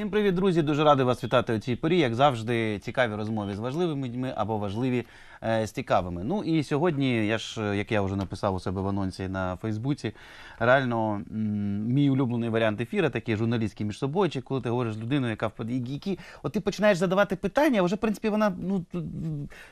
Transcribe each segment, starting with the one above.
Всім привіт, друзі! Дуже радий вас вітати у цій порі, як завжди, цікаві розмови з важливими людьми або важливі Е, з цікавими. Ну і сьогодні, я ж, е, як я вже написав у себе в анонсі на Фейсбуці, реально мій улюблений варіант ефіру, такий журналістський між собою, чи коли ти говориш з людиною, яка які, от ти починаєш задавати питання, а вже в принципі вона ну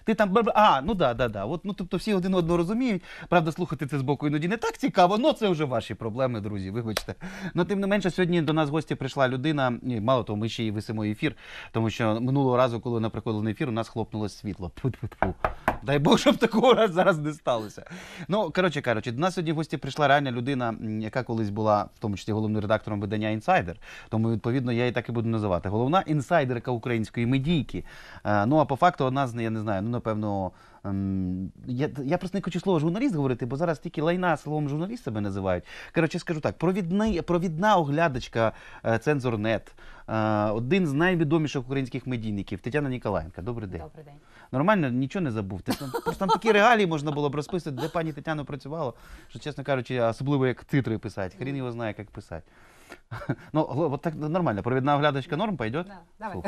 ти там а, ну да, да, да. От ну тобто всі один одного розуміють. Правда, слухати це з боку іноді не так цікаво, але це вже ваші проблеми, друзі. Вибачте. Ну тим не менше, сьогодні до нас в гості прийшла людина. Ні, мало того, ми ще й висимо ефір, тому що минулого разу, коли вона приходила на ефір, у нас хлопнуло світло. Тьфу-тьфу-тьфу. Дай Бог, щоб такого раз зараз не сталося. Ну, коротше кажучи, до нас сьогодні в гості прийшла реальна людина, яка колись була, в тому числі головним редактором видання інсайдер. Тому, відповідно, я її так і буду називати. Головна інсайдерка української медійки. Е, ну а по факту, одна з я не знаю, ну напевно. Ем, я я просто не хочу слово журналіст говорити, бо зараз тільки лайна словом журналіст себе називають. Коротше, скажу так: провідний, провідна оглядачка е, Цензорнет, е, один з найвідоміших українських медійників Тетяна Ніколаєнка. Добрий день. Добрий день. Нормально, нічого не забув. Там, просто там такі реалії можна було б розписати, де пані Тетяна працювала, що, чесно кажучи, особливо як титри писати. Хрін його знає, як писати. Ну, вот так нормально. Провідна оглядочка норм пойдет? Ну,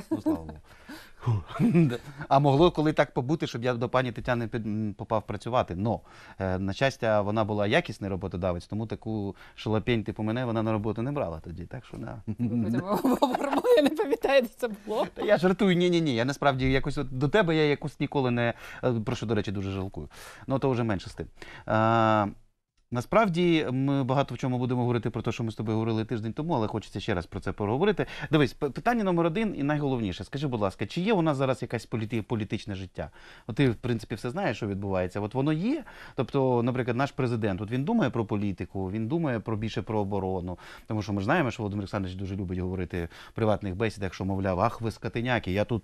а могло коли так побути, щоб я до пані Тетяни попав працювати. Но, е, на щастя, вона була якісний роботодавець, тому таку шалапень типу мене вона на роботу не брала тоді. Так що да. я не пам'ятаю, де це було. я жартую, ні, ні, ні. Я насправді якось до тебе я якось ніколи не е, про що, до речі, дуже жалкую. Ну то вже менше з тим. Насправді ми багато в чому будемо говорити про те, що ми з тобою говорили тиждень тому, але хочеться ще раз про це поговорити. Дивись, питання номер один і найголовніше. Скажи, будь ласка, чи є у нас зараз якась політи... політичне життя? От ти, в принципі, все знаєш, що відбувається. От воно є. Тобто, наприклад, наш президент, от він думає про політику, він думає про більше про оборону. Тому що ми ж знаємо, що Володимир Олександрович дуже любить говорити в приватних бесідах, що мовляв, ах, ви скотиняки, я тут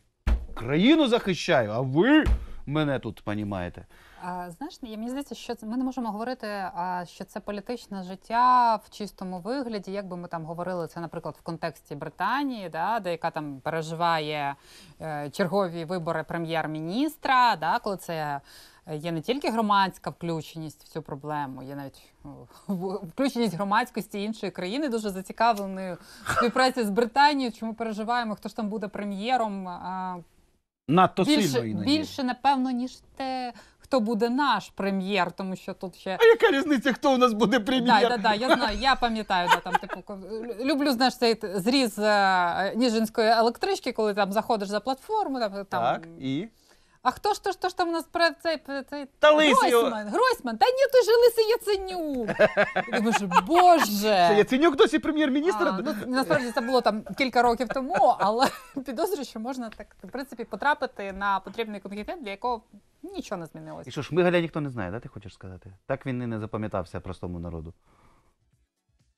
країну захищаю, а ви мене тут понімаєте. А, знаєш, мені здається, що це ми не можемо говорити, а що це політичне життя в чистому вигляді. Як би ми там говорили це, наприклад, в контексті Британії, да, де яка там переживає е, чергові вибори прем'єр-міністра, да, коли це. Е, є не тільки громадська включеність в цю проблему, є навіть включеність громадськості іншої країни, дуже зацікавленою співпраці з Британією. Чому переживаємо, хто ж там буде прем'єром? надто сильно Більше, іноді. більше, напевно, ніж те, хто буде наш прем'єр, тому що тут ще. А яка різниця, хто у нас буде прем'єр? Да, да, да, я знаю, я пам'ятаю, да, там типу ко- люблю знаєш цей зріз е, е, ніжинської електрички, коли там заходиш за платформу, там, там і а хто ж то ж то ж там у нас про цей, цей Та Лисий Гройсман? Гройсман? Та ні, ти же лисий Яценюк. І думаєш, боже. Це Яценюк досі прем'єр-міністр. ну, насправді це було там кілька років тому, але підозрюю, що можна так в принципі потрапити на потрібний конкурент, для якого нічого не змінилося. І що ж Шмигаля ніхто не знає, да, ти хочеш сказати? Так він і не запам'ятався простому народу.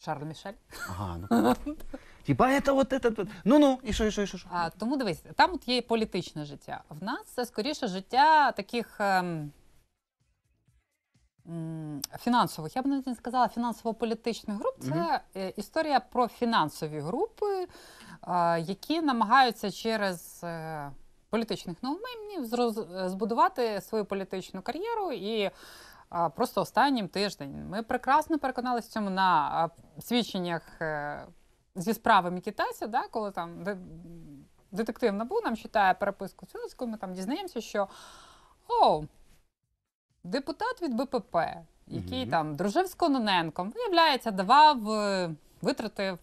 Шарль Мішель. Ага, ну. Типа, це. вот это. вот. Ну ну, і що, і що, і що? А, тому дивись, там от є політичне життя. В нас це скоріше життя таких ем, фінансових. Я б навіть не сказала фінансово-політичних груп. Це е, історія про фінансові групи, е, які намагаються через е, політичних новмимів ну, е, збудувати свою політичну кар'єру і просто останнім тиждень. Ми прекрасно переконалися в цьому на свідченнях е, зі справами Мікітася, да, коли там детектив НАБУ нам читає переписку Цюрицького, ми там дізнаємося, що о, депутат від БПП, який угу. там дружив з Кононенком, виявляється, давав, е, витратив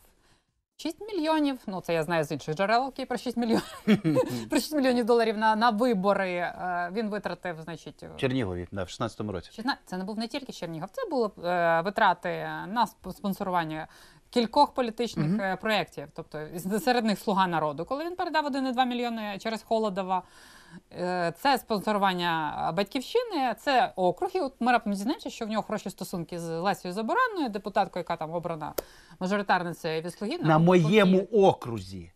6 мільйонів. Ну це я знаю з інших джерел, які про 6 мільйонів про 6 мільйонів доларів на на вибори. Е, він витратив, значить, е, Чернігові да, в 16-му році. Це не був не тільки Чернігов, це були е, витрати на спонсорування. Кількох політичних mm -hmm. проєктів, тобто серед них слуга народу, коли він передав 1,2 мільйони через Холодова Е, це спонсорування батьківщини, це округи. От ми раптом дізнаємося, що в нього хороші стосунки з Лесією Заборанною, депутаткою, яка там обрана мажоритарницею від «Слуги». на моєму окрузі.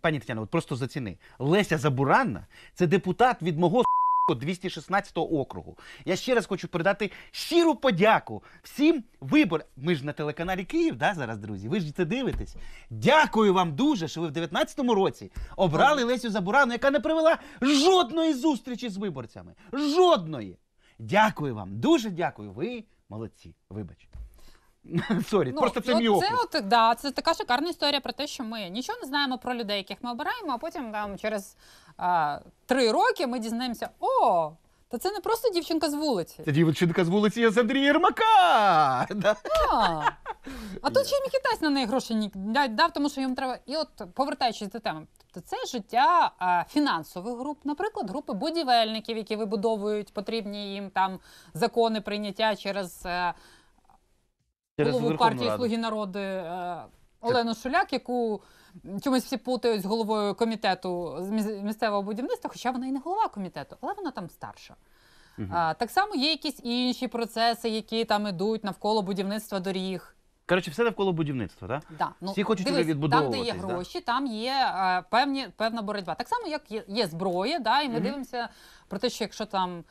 Пані Тетяна, от просто заціни. Леся Забуранна це депутат від мого 216 округу. Я ще раз хочу передати щиру подяку всім вибор. Ми ж на телеканалі Київ, да, зараз, друзі. Ви ж це дивитесь. Дякую вам дуже, що ви в 19-му році обрали Лесю Забурану, яка не провела жодної зустрічі з виборцями. Жодної. Дякую вам, дуже дякую. Ви молодці. Вибачте. Сорі, ну, просто це ну, мій Це от, да, це така шикарна історія про те, що ми нічого не знаємо про людей, яких ми обираємо, а потім там через а, три роки ми дізнаємося, о, та це не просто дівчинка з вулиці. Це дівчинка з вулиці з Андрія Єрмака. Да? А, а тут ще й Мікітась на неї гроші дав, тому що їм треба. І от повертаючись до теми, тобто це життя а, фінансових груп, наприклад, групи будівельників, які вибудовують потрібні їм там закони прийняття через. А, е, Через голову Верховну партії Раду. Слуги народу е, Олену Шуляк, яку чомусь всі путають з головою комітету місцевого будівництва, хоча вона і не голова комітету, але вона там старша. Угу. А, Так само є якісь інші процеси, які там ідуть навколо будівництва доріг. Коротше, все навколо будівництва, так? Да. Ну, Всі хочуть дивись, відбудовуватись. Там, де є гроші, да? там є е, певні, певна боротьба. Так само, як є, є зброя, да, і ми mm дивимося про те, що якщо там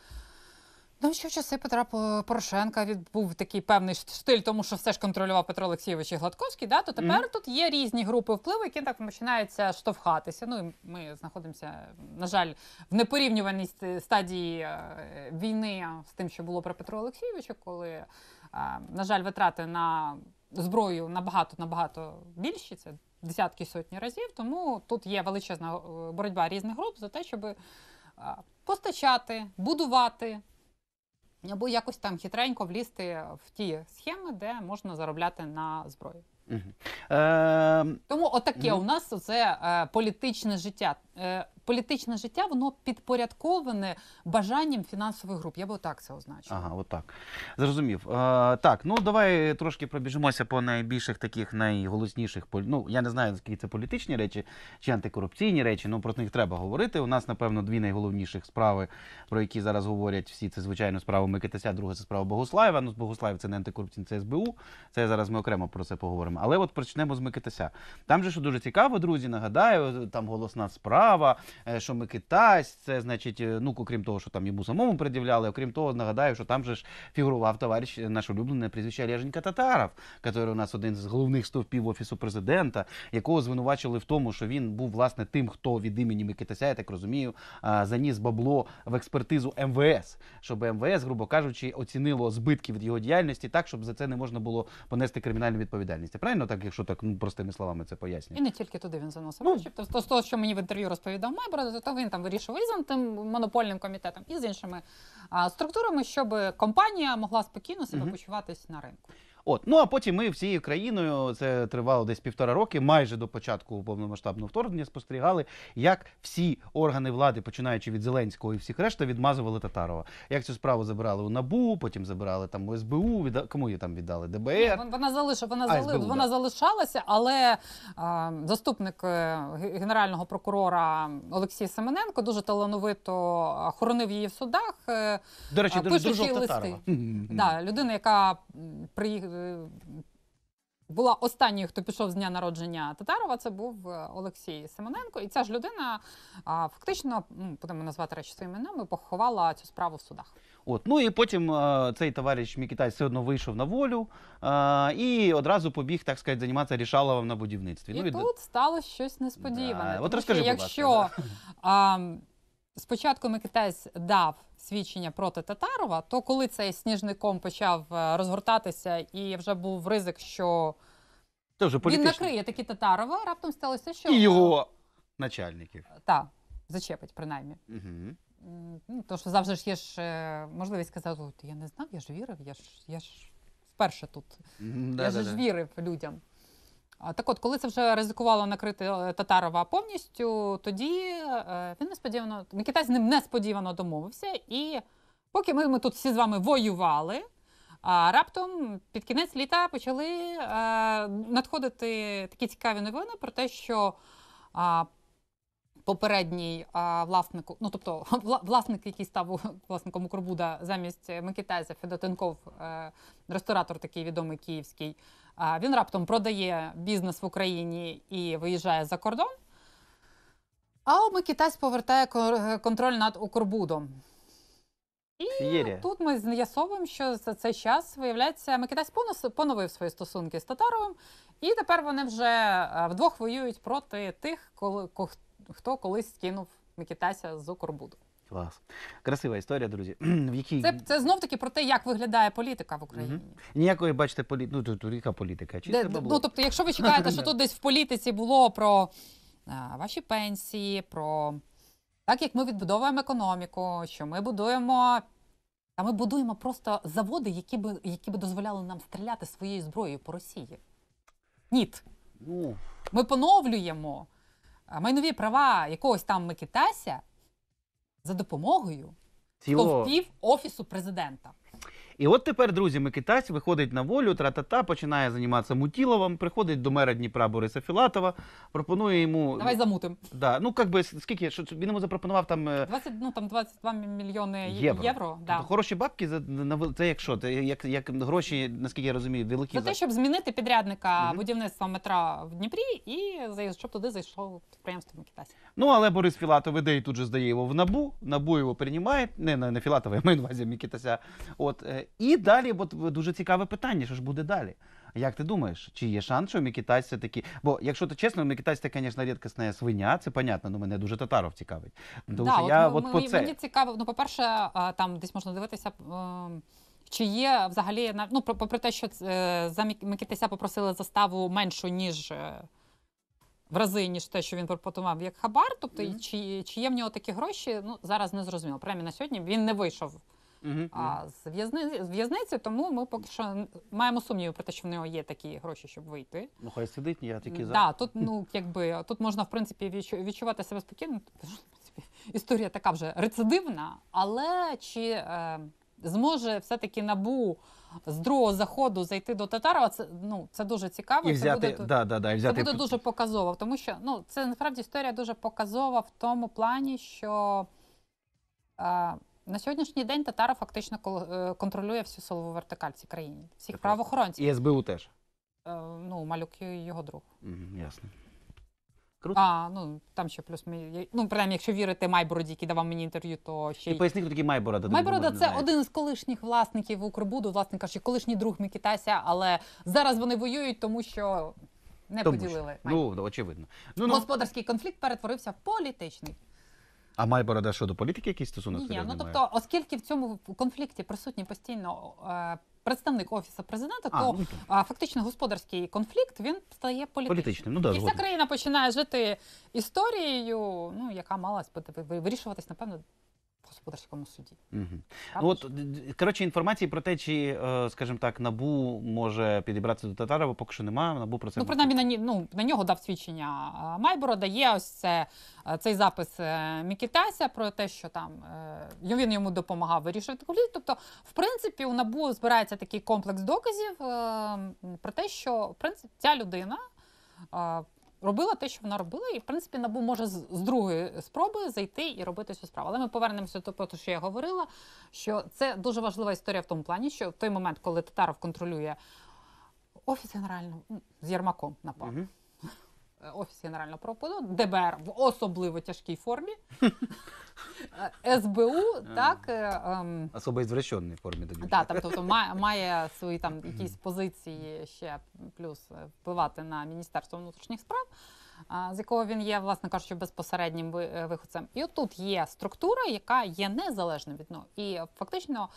Ну що в часи Петра Порошенка відбув такий певний штиль, тому що все ж контролював Петро Олексійович і Гладковський. Да, то тепер mm -hmm. тут є різні групи впливу, які так починаються штовхатися. Ну і ми знаходимося, на жаль, в непорівнюваній стадії е, війни з тим, що було про Петро Олексійовича. коли е, на жаль, витрати на зброю набагато набагато більші. Це десятки сотні разів. Тому тут є величезна е, боротьба різних груп за те, щоб постачати, будувати або якось там хитренько влізти в ті схеми, де можна заробляти на зброю, ем, Тому отаке у нас це е, політичне життя. Е, політичне життя воно підпорядковане бажанням фінансових груп. Я би отак це означив. Ага, отак зрозумів. А, е, так, ну давай трошки пробіжимося по найбільших таких найголосніших Ну я не знаю, скільки це політичні речі чи антикорупційні речі. Ну про них треба говорити. У нас, напевно, дві найголовніших справи, про які зараз говорять всі. Це звичайно справа Микитася, друга це справа Богуслаєва. Ну з Богуслаєв це не антикорупційний, це СБУ. Це зараз ми окремо про це поговоримо. Але от почнемо з Микитася. Там же що дуже цікаво, друзі. Нагадаю, там голосна справа. Е, що ми китайсь, це значить, е, ну окрім того, що там йому самому пред'являли, окрім того, нагадаю, що там же ж фігурував товариш е, наш улюблене прізвище Олеженька Татаров, який у нас один з головних стовпів офісу президента, якого звинувачили в тому, що він був власне тим, хто від імені Микитася, я так розумію, заніс бабло в експертизу МВС, щоб МВС, грубо кажучи, оцінило збитки від його діяльності так, щоб за це не можна було понести кримінальну відповідальність. Правильно так, якщо так ну, простими словами це пояснює? І не тільки туди він заносив. Ну, тобто з того, що мені в інтерв'ю розповідав Майборода, то він там вирішував і тим монопольним комітетом, і з іншими структурами, щоб компанія могла спокійно себе почуватись на ринку. От, ну а потім ми всією країною це тривало десь півтора роки, майже до початку повномасштабного вторгнення спостерігали, як всі органи влади, починаючи від Зеленського і всіх решта, відмазували Татарова. Як цю справу забирали у набу, потім забирали там у СБУ, відда... кому її там віддали ДБР. Ні, вона залишила, вона а, зали... СБУ, вона да. залишалася, але а, заступник е, генерального прокурора Олексій Семененко дуже талановито хоронив її в судах. Е, до речі, дуже, листи. Татарова. Да, людина, яка приїхала була останньою, хто пішов з дня народження Татарова, це був е, Олексій Семененко. І ця ж людина а, фактично, ну, будемо назвати речі своїми іменами, поховала цю справу в судах. От, ну і потім а, е, цей товариш Мікітай все одно вийшов на волю а, е, і одразу побіг, так сказати, займатися рішаловом на будівництві. І ну, і тут стало щось несподіване. Да. От розкажи, що, будь ласка, якщо да. а, Спочатку Микитась дав свідчення проти Татарова, то коли цей сніжником почав е, розгортатися і вже був ризик, що Це вже він політично. накриє таки Татарова, раптом сталося, що І його начальників. Е, так, зачепить принаймні. Угу. то що завжди ж є ж е, можливість сказати, я не знав, я ж вірив, я ж я ж вперше тут, я ж, ж вірив людям. Так от, коли це вже ризикувало накрити е, Татарова повністю, тоді е, він несподівано Микитай з ним несподівано домовився. І поки ми, ми тут всі з вами воювали, а раптом під кінець літа почали е, надходити такі цікаві новини про те, що попередній власник, ну тобто власник, який став власником Укрбуда замість Микитайза Федотенков, ресторатор такий відомий київський він раптом продає бізнес в Україні і виїжджає за кордон. А Микітась повертає е, контроль над Укрбудом. І Фієрія. тут ми з'ясовуємо, що за цей час виявляється, Микітась поновив свої стосунки з Татаровим, і тепер вони вже е, вдвох воюють проти тих, хто колись кинув Микітася з Укрбуду. Клас. Красива історія, друзі. В якій... Це це знов таки про те, як виглядає політика в Україні. Угу. Ніякої, бачите, полі... ну, тут, тут яка політика. Де, ну, Тобто, якщо ви чекаєте, що тут десь в політиці було про а, ваші пенсії, про так, як ми відбудовуємо економіку, що ми будуємо. А ми будуємо просто заводи, які би які би дозволяли нам стріляти своєю зброєю по Росії. Ні. Ну. Ми поновлюємо майнові права якогось там Микитася, за допомогою Тіло... стовпів офісу президента. І от тепер, друзі, Микитась виходить на волю, тра-та-та, починає займатися Мутіловим, приходить до мера Дніпра Бориса Філатова, пропонує йому. Давай замутим. Да, ну, як би, скільки, що він йому запропонував там. е, 20, ну, там 22 мільйони євро. Євро. Тобто да. Тобто Хороші бабки за на це як що? Це як, як гроші, наскільки я розумію, великі За те, щоб змінити підрядника Мгм. будівництва метра в Дніпрі і за- щоб туди зайшло підприємство Микитась. Ну, але Борис Філатов іде і тут же здає його в набу. Набу його приймає. Не, не, не Філатова, я маю на увазі Мікітася. От е, і далі, бо е, дуже цікаве питання, що ж буде далі. Як ти думаєш, чи є шанс, що Мікітась все таки? Бо якщо то чесно, Мікітась це, звісно, рідкісна свиня, це понятно, але ну, мене дуже татаров цікавить. Тому да, що от я ми, от по це... мені цікаво. Ну, по-перше, там десь можна дивитися. Чи є взагалі ну, попри те, що е, за Микитася попросили заставу меншу, ніж е, в рази, ніж те, що він пропонував як хабар? Тобто, mm -hmm. чи чи є в нього такі гроші? Ну зараз не зрозуміло. Принаймні на сьогодні він не вийшов а з в'язниці в'язниці, тому ми поки що маємо сумніви про те, що в нього є такі гроші, щоб вийти. Ну хай сидить, я тільки за. Да, тут ну якби тут можна в принципі відчувати себе спокійно. Історія така вже рецидивна, але чи е, зможе все-таки набу з другого заходу зайти до Татарова? Це ну це дуже цікаво. І взяти, це буде да, да, да, і взяти... це буде дуже показово, тому що ну це насправді історія дуже показова в тому плані, що е, на сьогоднішній день Татара фактично е, контролює всю силову вертикаль цій країні, всіх так, тобто правоохоронців. І СБУ теж. Е, ну, Малюк і його друг. Угу, ясно. Круто. А, ну там ще плюс ми. Ну, принаймні, якщо вірити Майбороді, який давав мені інтерв'ю, то ще й. поясни, хто такий Майборода. Майборода це один з колишніх власників Укрбуду, власне кажучи, колишній друг Мікітася, але зараз вони воюють, тому що не тому поділили. Що. Ну, очевидно. Ну, ну. Господарський ну... конфлікт перетворився в політичний. А має борода що до політики якісь стосунок? Ні, ну тобто, оскільки в цьому конфлікті присутній постійно е, представник офісу президента, А, то ну, а, фактично господарський конфлікт він стає політичним. Політичним, ну да, і вся країна починає жити історією, ну яка мала вирішуватись, напевно, господарському суді. Угу. от коротше інформації про те, чи, е, скажімо так, набу може підібратися до Татарова, поки що немає. Набу про це ну принаймні на ну, на нього дав свідчення е, Майборо, дає ось це е, цей запис Мікітася про те, що там він йому допомагав вирішувати конфлікт. Тобто, в принципі, у набу збирається такий комплекс доказів про те, що в принципі ця людина робила те, що вона робила, і в принципі набу може з, з другої спроби зайти і робити цю справу. Але ми повернемося до того, що я говорила, що це дуже важлива історія в тому плані, що в той момент, коли Татаров контролює офіс генерального ну, з Ярмаком напав. Угу. Е, Офіс Генерального правоподу, ДБР в особливо тяжкій формі, е, СБУ, так. Е, ем, Особо ізвреченій формі тоді. Так, тобто має свої там якісь позиції ще плюс впливати на Міністерство внутрішніх справ, з якого він є, власне кажучи, безпосереднім виходцем. І отут є структура, яка є незалежна від нього. Ну, і фактично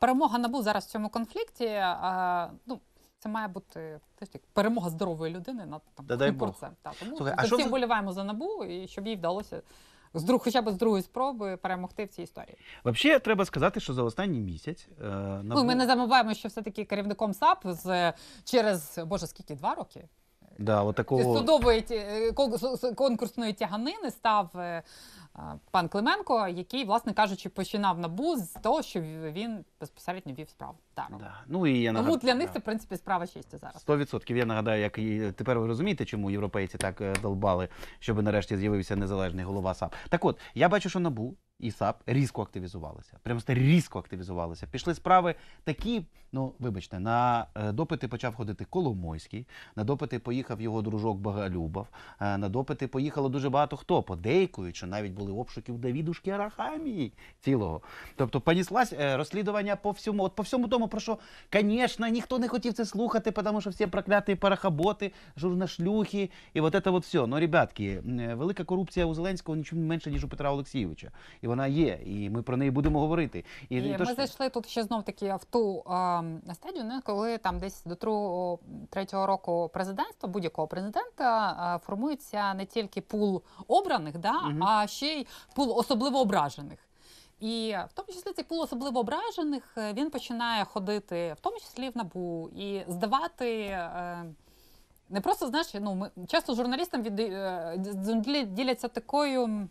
перемога набу зараз в цьому конфлікті. ну, це має бути теж так, перемога здорової людини над там да дай Та, тому Слухай, а за що вболіваємо за набу, і щоб їй вдалося з друг, хоча б з другої спроби перемогти в цій історії. Взагалі, треба сказати, що за останній місяць е, ну, НАБУ- Ну, ми не забуваємо, що все таки керівником САП з через боже, скільки два роки да, от такого... судової ті- е, конкурсної тяганини став е, Е, пан Клименко, який, власне кажучи, починав набу з того, що він безпосередньо вів справу. Так. Да. Ну, і я Тому для них це, в принципі, справа честі зараз. Сто відсотків. Я нагадаю, як тепер ви розумієте, чому європейці так е, долбали, щоб нарешті з'явився незалежний голова САП. Так от, я бачу, що набу і САП різко активізувалися. Прямо різко активізувалися. Пішли справи такі. Ну, вибачте, на е, допити почав ходити Коломойський, на допити поїхав його дружок Багалюбов. Е, на допити поїхало дуже багато хто. Подейкуючи, навіть були обшуки в Давідушки Арахамії цілого. Тобто понеслась е, розслідування по всьому. От по всьому тому, про що, звісно, ніхто не хотів це слухати, тому що всі прокляті парахаботи, журнашлюхи і от це от все. Ну, ребятки, велика корупція у Зеленського нічим менше, ніж у Петра Олексійовича. І вона є, і ми про неї будемо говорити. І, і то, Ми що... зайшли тут ще знов таки в ту а, стадію, ну, коли там десь до другого третього року президентства будь-якого президента а, формується не тільки пул обраних, да, угу. а ще й пул особливо ображених. І в тому числі цей пул особливо ображених е, він починає ходити, в тому числі в набу, і здавати е, не просто знаєш, ну ми часто журналістам від е, діляться такою.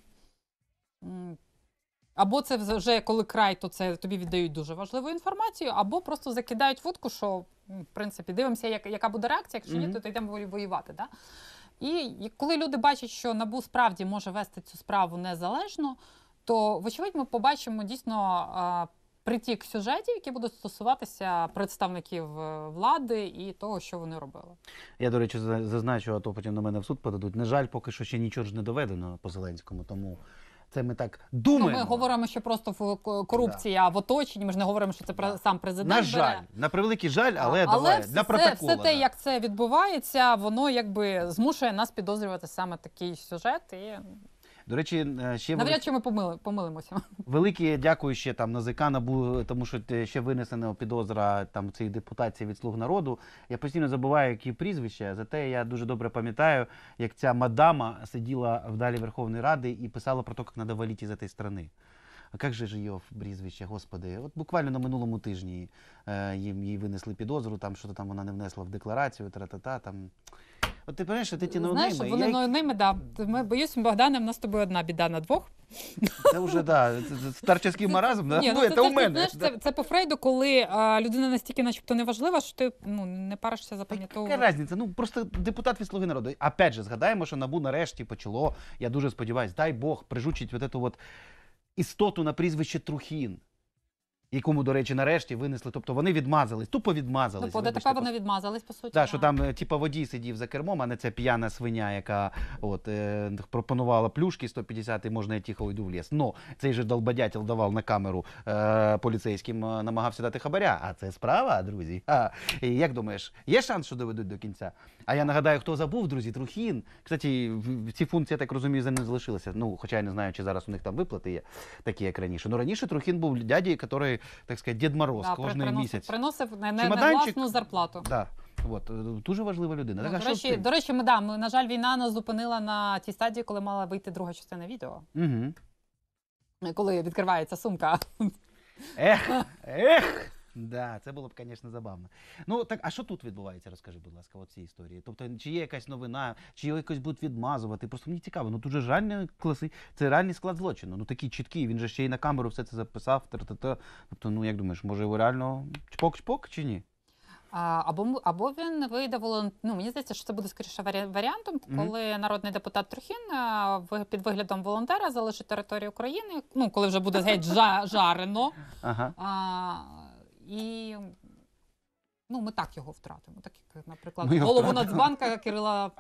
Або це вже коли край, то це тобі віддають дуже важливу інформацію, або просто закидають фотку, що в принципі дивимося, як, яка буде реакція, якщо ні, то, то йдемо воювати. Да? І коли люди бачать, що набу справді може вести цю справу незалежно, то вочевидь ми побачимо дійсно. Притік сюжетів, які будуть стосуватися представників е, влади і того, що вони робили, я до речі, зазначу, а то потім на мене в суд подадуть. На жаль, поки що ще нічого ж не доведено по Зеленському, тому це ми так думаємо. Ну, ми говоримо, що просто в е, корупції, да. в оточенні. Ми ж не говоримо, що це да. сам президент. На жаль, бере. на превеликий жаль, але, але давай, все, для протокола. все те, да. як це відбувається, воно якби змушує нас підозрювати саме такий сюжет і. До речі, е, ще Навряд велик... чи ми помили, помилимося. Велике дякую ще там Назика, набу, тому що ще винесена підозра там цієї депутації від слуг народу. Я постійно забуваю, які прізвища, зате я дуже добре пам'ятаю, як ця мадама сиділа вдалі Верховної Ради і писала про те, як треба валіти з цієї країни. А як же ж її прізвище, господи? От буквально на минулому тижні е, їм її винесли підозру, там що то там вона не внесла в декларацію, тра-та-та там. От ти пам'ятаєш, що ти ноунейми. Знаєш, вони я... ноунейми, да. Ми боюсь, Богдане, в нас з тобою одна біда на двох. Це вже да, старчаський маразм, да? Ні, ну, ну це, це у мене. Знаєш, да. це, це по Фрейду, коли а, людина настільки начебто не що ти ну, не паришся запам'ятовувати. Яка різниця? Ну просто депутат від Слуги народу. Опять же, згадаємо, що набу нарешті почало. Я дуже сподіваюся, дай Бог прижучить от эту от істоту на прізвище Трухін якому, до речі, нарешті винесли, тобто вони відмазались, тупо відмазались. Ну, по ДТП вони відмазались, по суті. Так, що там, е, типа, водій сидів за кермом, а не ця п'яна свиня, яка от е, пропонувала плюшки 150 і можна я тихо йду в ліс. Ну, цей же долбодятел давав на камеру е, поліцейським, е, намагався дати хабаря. А це справа, друзі. А, і Як думаєш, є шанс, що доведуть до кінця? А я нагадаю, хто забув, друзі, Трухін. Кстати, ці функції, я так розумію, за ним залишилися. Ну, хоча я не знаю, чи зараз у них там виплати є такі, як раніше. Ну раніше Трухін був дяді, який так сказать, Дід Мороз да, кожен приносив, місяць. Приносив не, не, не власну зарплату. Да. От е, дуже важлива людина. Ну, так, до речі, до речі, ми да ми, на жаль, війна нас зупинила на тій стадії, коли мала вийти друга частина відео. Угу. Коли відкривається сумка. Ех, ех. Да, це було б, звісно, забавно. Ну так, а що тут відбувається? Розкажи, будь ласка, от цій історії. Тобто, чи є якась новина, чи його якось будуть відмазувати? Просто мені цікаво. Ну тут же реальний класи, це реальний склад злочину. Ну такий чіткий. Він же ще й на камеру все це записав. Тр-та-та. Тобто, ну як думаєш, може його реально чпок-чпок чи ні? А, Або або він вийде волон... ну, мені здається, що це буде скоріше варіантом, коли mm -hmm. народний депутат Трухін а, під виглядом волонтера залишить територію України. Ну коли вже буде геть жарено. Ага. А, і ну, ми так його втратимо. Так як, наприклад, голову Нацбанка Кирила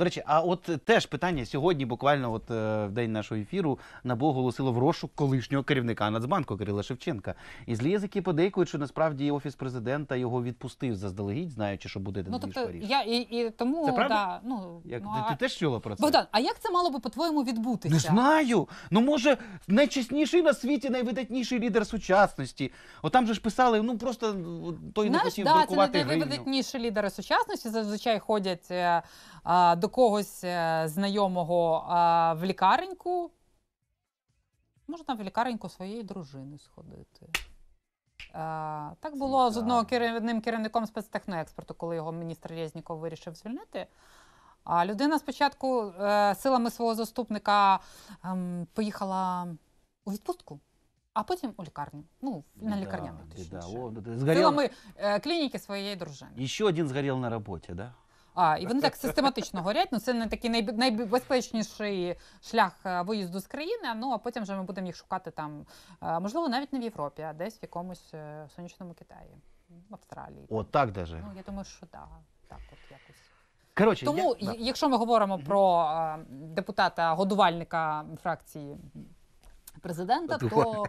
до речі, а от теж питання сьогодні, буквально, от е, в день нашого ефіру, набу оголосило в розшук колишнього керівника Нацбанку Кирила Шевченка. І злі язики подейкують, що насправді офіс президента його відпустив заздалегідь, знаючи, що буде ну, тобто, Я і, і тому це правда? Да, ну, як ну, ти, а... ти теж чула про це? Богдан, а як це мало би по твоєму відбутися? Не знаю. Ну може найчесніший на світі, найвидатніший лідер сучасності. От там же ж писали, ну просто той Знаєш, не хотів да, друкувати це не найвидатніші лідери сучасності. Зазвичай ходять е, а, до когось е, знайомого в лікареньку. Можна в лікареньку своєї дружини сходити. А, е, Так було з одного керівним керівником спецтехноекспорту, коли його міністр Резніков вирішив звільнити. А людина спочатку е, силами свого заступника е, поїхала у відпустку, а потім у лікарню. Ну, на да, лікарняний Да, о, силами е, клініки своєї дружини. Ще один згорів на роботі, так? Да? А, і вони так систематично горять. Ну це не такий найб- найбезпечніший шлях е, виїзду з країни. Ну а потім вже ми будемо їх шукати там, е, можливо, навіть не в Європі, а десь в якомусь е, сонячному Китаї, в Австралії. Отак даже. Ну я думаю, що да, так, от якось. Коротше, Тому, я- якщо ми говоримо про депутата годувальника фракції президента, то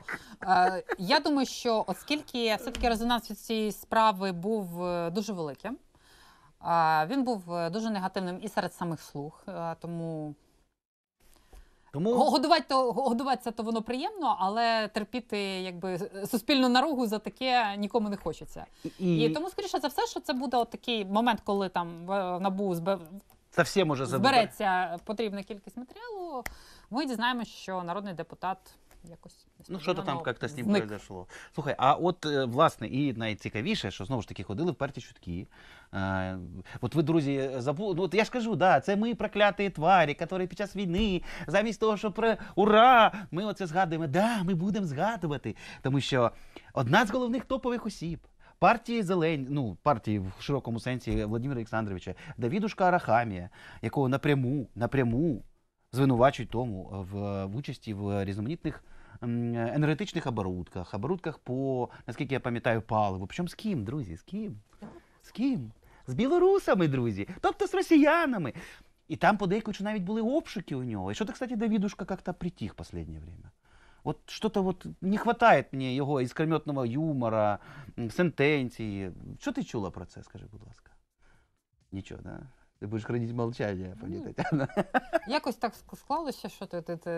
е, я думаю, що оскільки все таки резонанс від цієї справи був дуже великим. Він був е, дуже негативним і серед самих слуг, е, тому. Тому годувати то годуватися, то воно приємно, але терпіти якби е, суспільну наругу за таке нікому не хочеться. І, і тому, скоріше за все, що це буде от такий момент, коли там набу зб... збереться потрібна кількість матеріалу. Ми дізнаємося, що народний депутат якось ну що то там як-то з ним произошло. Слухай, а от е, власне і найцікавіше, що знову ж таки ходили вперті чутки. Е, От ви, друзі, забули. Ну, от я ж кажу, да, це ми прокляті тварі, які під час війни, замість того, що про ура! Ми оце згадуємо. Да, ми будемо згадувати, тому що одна з головних топових осіб. Партії зелень, ну партії в широкому сенсі Владимира Олександровича, Давідушка Арахамія, якого напряму напряму звинувачують тому в, в участі в різноманітних Е, енергетичних оборудках, оборудках по, наскільки я пам'ятаю, паливу. Причому з ким, друзі? З ким? З ким? З білорусами, друзі, тобто з росіянами. І там подейкують, що навіть були обшуки у нього. І що то, кстати, Давідушка как-то притих в останнє время. От що-то не вистачає мені його іскрометного юмора, сентенції. Що ти чула про це, скажи, будь ласка? Нічого, да? Ти будеш хранити молчання, ну. пані Якось так склалося, що ти, ти, ти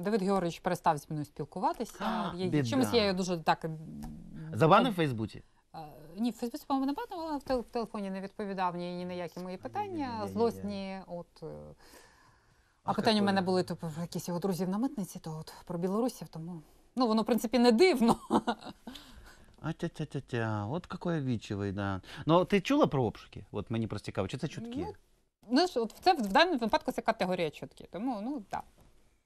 Давид Георгійович перестав зі мною спілкуватися. Я, чимось я його дуже так. Забанив в Фейсбуці? А, ні, в Фейсбуці, по-моєму, не банила, в, тел в телефоні не відповідав ні, ні на які мої питання. Злосні, от. Е. А питання в мене були то типу, якісь його друзів на митниці, то от про білорусів, тому ну воно в принципі не дивно. А тя тя тя тя от какой овічевий, да. Ну ти чула про обшуки? От мені просто цікаво, чи це чутки? Ну, ж, ну, от це в даному випадку це категорія чутки, тому ну так.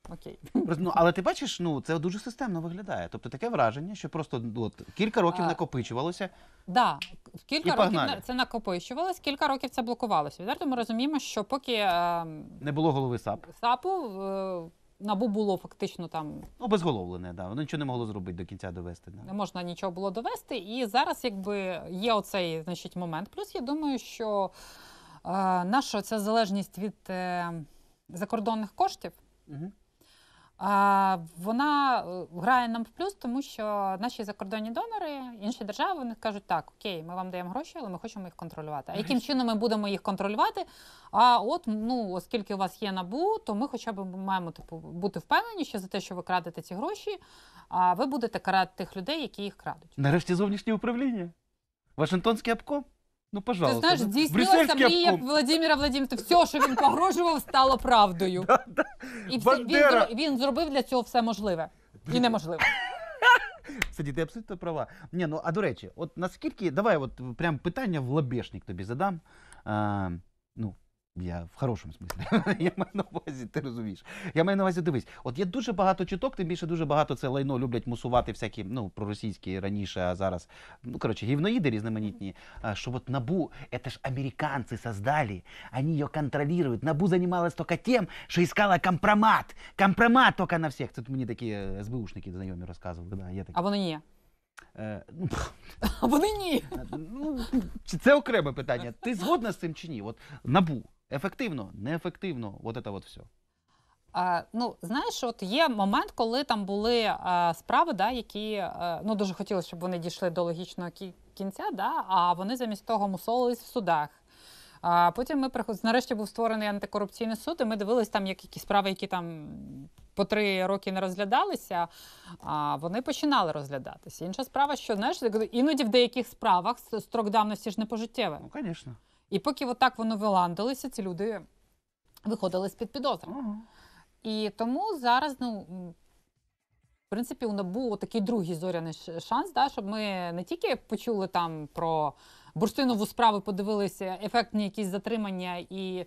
Окей. Ну, але ти бачиш, ну це дуже системно виглядає. Тобто таке враження, що просто ну, от, кілька років А, накопичувалося. Да, кілька І років погнали. це накопичувалось, кілька років це блокувалося. Відверто ми розуміємо, що поки е, Не було голови САП. САПу е, набу було фактично там обезголовлене, да воно нічого не могло зробити до кінця довести. Да. Не можна нічого було довести. І зараз, якби є оцей значить момент. Плюс я думаю, що е, наша ця залежність від е, закордонних коштів. Угу. Вона е, грає нам в плюс, тому що наші закордонні донори, інші держави, вони кажуть, так, окей, ми вам даємо гроші, але ми хочемо їх контролювати. А яким чином ми будемо їх контролювати? А от ну, оскільки у вас є набу, то ми хоча б маємо типу бути впевнені, що за те, що ви крадете ці гроші, а ви будете карати тих людей, які їх крадуть. Нарешті зовнішнє управління. Вашингтонський обком. Ну, пожалуйста. Ти знаєш, ну, здійснилася Брюссельський мрія обком. Владимировича. Все, що він погрожував, стало правдою. І все- він, він зробив для цього все можливе і неможливе. Сиді, ти абсолютно права. Ні, ну а до речі, от наскільки, давай, от прям питання в лабешник тобі задам. Е, ну, я в хорошому смислі. Я маю на увазі, ти розумієш. Я маю на увазі, дивись. От є дуже багато чуток, тим більше дуже багато це лайно люблять мусувати всякі ну проросійські раніше, а зараз ну коротше гівноїди різноманітні. Що от набу, це ж американці создали, вони його контролюють. Набу займалась тільки тим, що іскала компромат. Компромат тільки на всіх. Це тут мені такі е, СБУшники знайомі розказували. Да, є такі. А вони ні. Е, ну, а вони ні. Ну, це окреме питання. Ти згодна з цим чи ні? От набу ефективно, неефективно, от це от все. А, ну, знаєш, от є момент, коли там були а, справи, да, які а, е, ну дуже хотілося, щоб вони дійшли до логічного кінця, да, а вони замість того мусолились в судах. А потім ми приход... нарешті був створений антикорупційний суд, і ми дивились там, як якісь справи, які там по три роки не розглядалися, а вони починали розглядатися. Інша справа, що знаєш, іноді в деяких справах строк давності ж не пожиттєве. Ну, звісно. І поки отак воно виландилося, ці люди виходили з під підозри. Угу. І тому зараз, ну. В принципі, у набу такий другий зоряний шанс, да, щоб ми не тільки почули там про бурштинову справу, подивилися ефектні якісь затримання і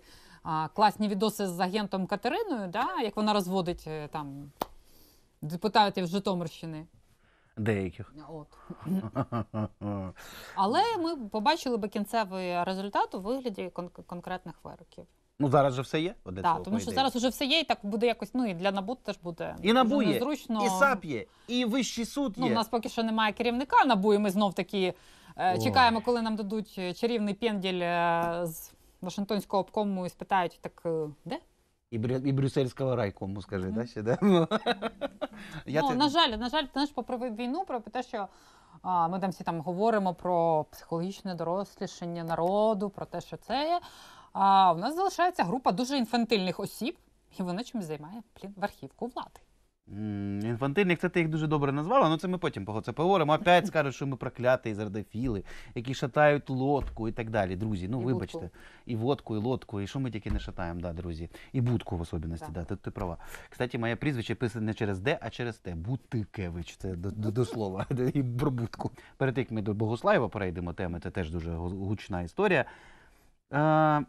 класні відоси з агентом Катериною, да, як вона розводить е, там депутатів Житомирщини. Деяких. От. Але ми побачили би кінцевий результат у вигляді кон конкретних вироків. Ну зараз же все є. так, цього, тому що зараз вже все є, і так буде якось. Ну і для набу теж буде і набу є, незручно. і САП є, і вищий суд є. Ну, у нас поки що немає керівника. Набу і ми знов таки е, чекаємо, коли нам дадуть е, чарівний пенділь е, з Вашингтонського обкому і спитають, так е, де? І брю... і брюссельського райкому, скажи, mm -hmm. да, ще да? Я ну, ти... На жаль, на жаль, ти знаєш, попри війну, про те, що а, ми там всі там говоримо про психологічне дорослішення народу, про те, що це є. А в нас залишається група дуже інфантильних осіб, і вона чим займає плін верхівку влади. Інфантильних, це ти їх дуже добре назвала, але ну, це ми потім про це поговоримо. Опять скажуть, що ми проклятий зардофіли, які шатають лодку і так далі. Друзі, ну і вибачте, будку. і водку, і лодку, і що ми тільки не шатаємо, да, друзі. І будку в особливості, да. да. Тут ти права. Кстати, моє прізвище писане не через Д, а через Т. Бутикевич. Це до, до, до слова. і про будку. Перед як ми до Богослаєва перейдемо теми, це теж дуже гучна історія. А,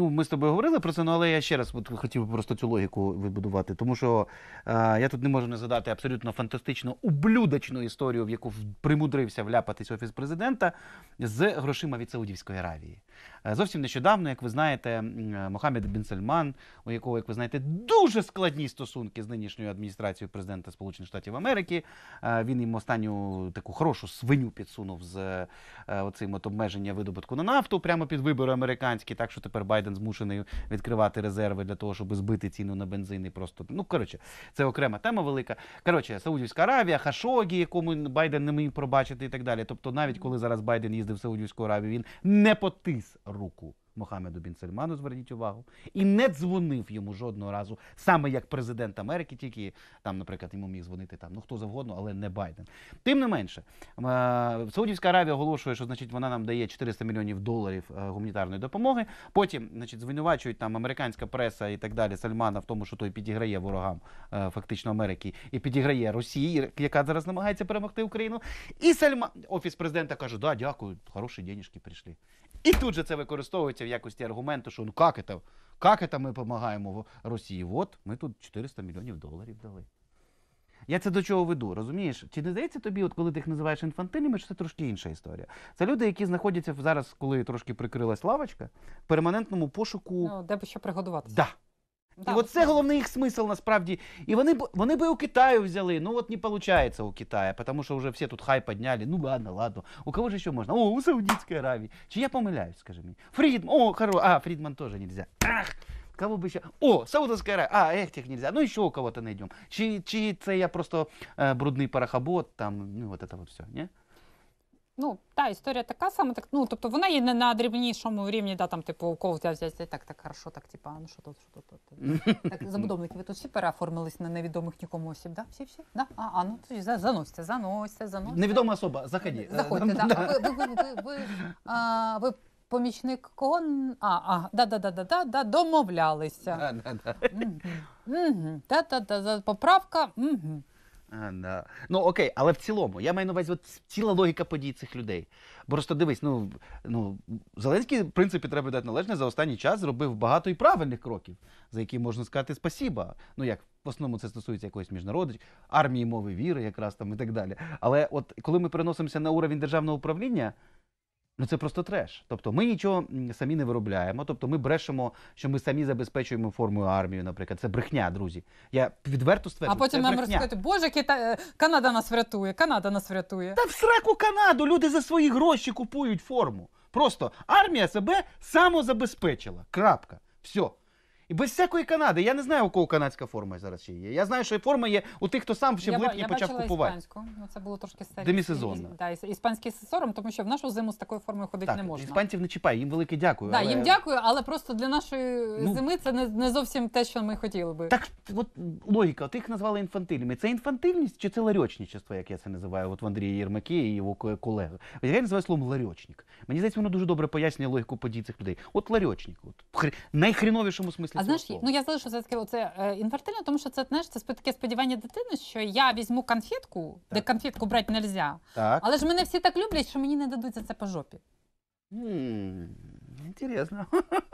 Ну, ми з тобою говорили про це, ну, але я ще раз от, хотів просто цю логіку вибудувати, тому що е, я тут не можу не задати абсолютно фантастично ублюдочну історію, в яку примудрився вляпатись офіс президента з грошима від Саудівської Аравії. Е, зовсім нещодавно, як ви знаєте, е, Мохаммед Бін Сальман, у якого, як ви знаєте, дуже складні стосунки з нинішньою адміністрацією президента Сполучених Штатів Америки. Е, він їм останню таку хорошу свиню підсунув з оцим от обмеження видобутку на нафту прямо під вибори американські. Так що тепер Байден змушений відкривати резерви для того, щоб збити ціну на бензин і просто ну коротше, це окрема тема велика. Коротше, Саудівська Аравія, Хашогі, якому Байден не міг пробачити, і так далі. Тобто, навіть коли зараз Байден їздив в Саудівську Аравію, він не потис руку. Мохамеду Бін Сальману, зверніть увагу, і не дзвонив йому жодного разу, саме як президент Америки, тільки там, наприклад, йому міг дзвонити там ну хто завгодно, але не Байден. Тим не менше, е, Саудівська Аравія оголошує, що значить вона нам дає 400 мільйонів доларів е, гуманітарної допомоги. Потім, значить, звинувачують там американська преса і так далі. Сальмана в тому, що той підіграє ворогам е, фактично Америки і підіграє Росії, яка зараз намагається перемогти Україну. І Сальман офіс президента каже: Да, дякую, хороші денежки прийшли. І тут же це використовується якості аргументу, що ну як это, як это ми допомагаємо Росії? От ми тут 400 мільйонів доларів дали. Я це до чого веду, розумієш? Чи не здається тобі, от коли ти їх називаєш інфантильними, що це трошки інша історія? Це люди, які знаходяться зараз, коли трошки прикрилась лавочка, в перманентному пошуку. Ну, де би ще пригодуватися. Да. І от це головний їх смисл насправді. І вони б вони би у Китаю взяли. Ну от не виходить у Китаю, тому що вже всі тут хай підняли. Ну ладно, ладно. У кого ж ще можна? О, у Саудівській Аравії. Чи я помиляюсь, скажи мені? Фрідман, о, хоро, а, Фрідман теж нельзя. Ах, кого би ще. О, Саудовська Аравія, а, Ехтіх нельзя. Ну і ще у кого-то знайдемо. Чи, чи це я просто е, э, брудний парахобот, там, ну от це от все, ні? Ну, та історія така сама, так ну тобто вона є не на дрібнішому рівні, да, там, типу, у кого взяв, взяв, взяв, так, так, хорошо, так, типу, ну що тут, що тут, тут. Так, забудовники, ви тут всі переоформились на невідомих нікому осіб, да? Всі, всі? Да? А, а, ну тоді заносьте, заносьте, заносьте. Невідома особа, заході. Заходьте, е, да. А Ви, ви, ви, ви, ви, а, ви помічник кого? А, а, да, да, да, да, да, да, домовлялися. Да, да, да. Мгм. Мгм. Та-та-та, поправка. Мгм да. Ну окей, але в цілому, я маю на увазі, от ціла логіка подій цих людей. Бо просто дивись, ну ну Зеленський, в принципі, треба дати належне за останній час зробив багато і правильних кроків, за які можна сказати спасіба. Ну як в основному це стосується якоїсь міжнародної армії, мови, віри, якраз там і так далі. Але от коли ми переносимося на уровень державного управління. Ну це просто треш. Тобто ми нічого самі не виробляємо. Тобто ми брешемо, що ми самі забезпечуємо форму армію, наприклад. Це брехня, друзі. Я відверто стверджую. А потім нам розказати, Боже, Кита... Е, Канада нас врятує, Канада нас врятує. Та в сраку Канаду люди за свої гроші купують форму. Просто армія себе самозабезпечила. Крапка. Все. І без всякої Канади. Я не знаю, у кого канадська форма зараз ще є. Я знаю, що форма є у тих, хто сам ще в липні я почав купувати. іспанську. Ну, це було трошки старіше. Демісезонна. Да, іспанський сезором, тому що в нашу зиму з такою формою ходити не можна. іспанців не чіпає. їм велике дякую. Да, але- їм дякую, але просто для нашої Ну. зими це не, не зовсім те, що ми хотіли би. Так от логіка, от їх назвали інфантильними. Це інфантильність чи це ларьочничество, як я це називаю? От в Андрія Єрмакі і його ко- Я називаю словом ларьочник. Мені здається, воно дуже добре пояснює логіку подій цих людей. От ларьочник, от в хр- найхріновішому смислі а знаєш, ну я залишу все таки оце е, інфертильно, тому що це знаєш, це таке сподівання дитини, що я візьму конфетку, так. де конфетку брати не можна. Так. Але ж мене всі так люблять, що мені не дадуть за це по жопі. Mm, інтересно.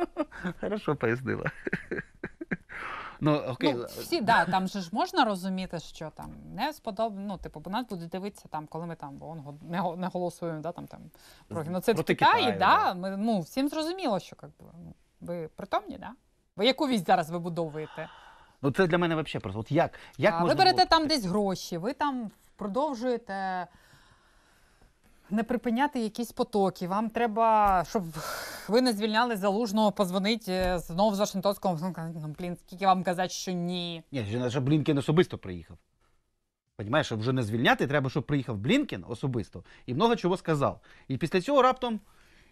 Хорошо пояснила. Ну, окей. Ну, всі, да, там же ж можна розуміти, що там не сподобно. Ну, типу, бо нас будуть дивитися там, коли ми там вон не, не голосуємо, да, там, там про геноцид в Китаї, да, ми, ну, всім зрозуміло, що як би, ну, ви притомні, да? Ви яку вість зараз вибудовуєте? Ну це для мене взагалі просто. От як, як а, можна ви берете було... там десь гроші, ви там продовжуєте не припиняти якісь потоки. Вам треба, щоб ви не звільняли залужного, позвонити е, знову з Шентовського. Ну, ну, блін, скільки вам казати, що ні. Ні, що Блінкен особисто приїхав. Понимаєш, щоб вже не звільняти, треба, щоб приїхав Блінкен особисто і много чого сказав. І після цього раптом.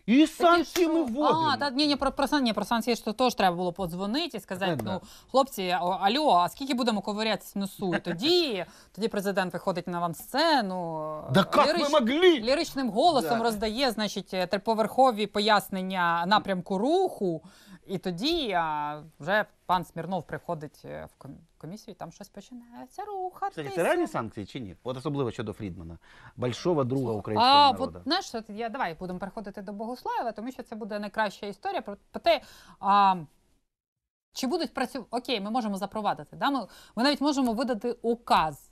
І санкції ми вводимо. А, та ні, ні, про, про, ні, про санкції що теж треба було подзвонити і сказати, е, ну, хлопці, о, алло, а скільки будемо ковирятись в носу? І тоді, тоді президент виходить на авансцену. Да е, как могли? Ліричним голосом Да. роздає, значить, е, триповерхові пояснення напрямку руху. І тоді а, вже пан Смірнов приходить е, в комісію, і там щось починається Кстати, рухатися. це реальні санкції чи ні? От особливо щодо Фрідмана, большого друга українського А, от, знаєш, от я давай будемо переходити до Богуслаєва, тому що це буде найкраща історія про, про те, а, чи будуть працювати. Окей, ми можемо запровадити. Да? Ми, ми навіть можемо видати указ.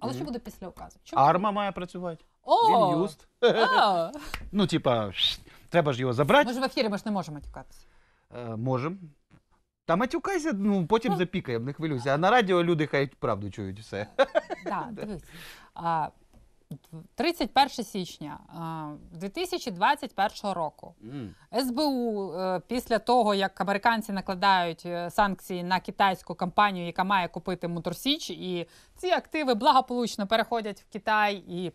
Але Мгм. що буде після указу? Чому? Арма має працювати. О! Він юст. а! Ну, типа, треба ж його забрати. Ми ж в ефірі ми ж не можемо тікатися. Е, можем Та матюкайся, ну потім ну. запікаємо, не хвилюйся. А на радіо люди хай правду чують все. Да, дивись. 31 січня 2021 року СБУ е, після того, як американці накладають е, санкції на китайську компанію, яка має купити Моторсіч, і ці активи благополучно переходять в Китай і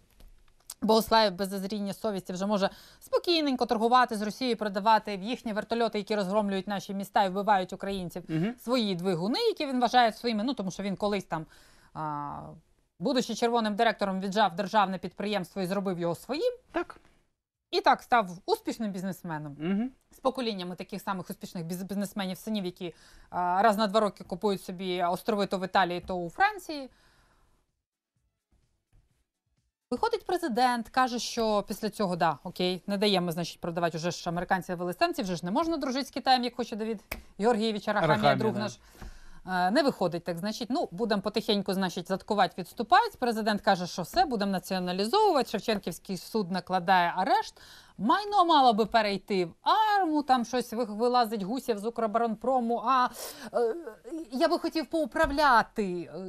Богославів без зазріння совісті вже може спокійненько торгувати з Росією, продавати в їхні вертольоти, які розгромлюють наші міста і вбивають українців угу. свої двигуни, які він вважає своїми. Ну тому що він колись там, а, будучи червоним директором, віджав державне підприємство і зробив його своїм. Так. І так став успішним бізнесменом угу. з поколіннями таких самих успішних бізнесменів, синів, які а, раз на два роки купують собі острови то в Італії, то у Франції. Виходить президент, каже, що після цього да, окей, не даємо, значить, продавати вже ж вели велистанців, вже ж не можна дружити з Китаєм, як хоче Давід Георгійович Арахамія, друг наш. Е, не виходить так, значить, ну будемо потихеньку, значить, заткувати, відступають. Президент каже, що все, будемо націоналізовувати. Шевченківський суд накладає арешт. Майно мало би перейти в арму, там щось вилазить гусів з Укроборонпрому. А е, я би хотів поуправляти е,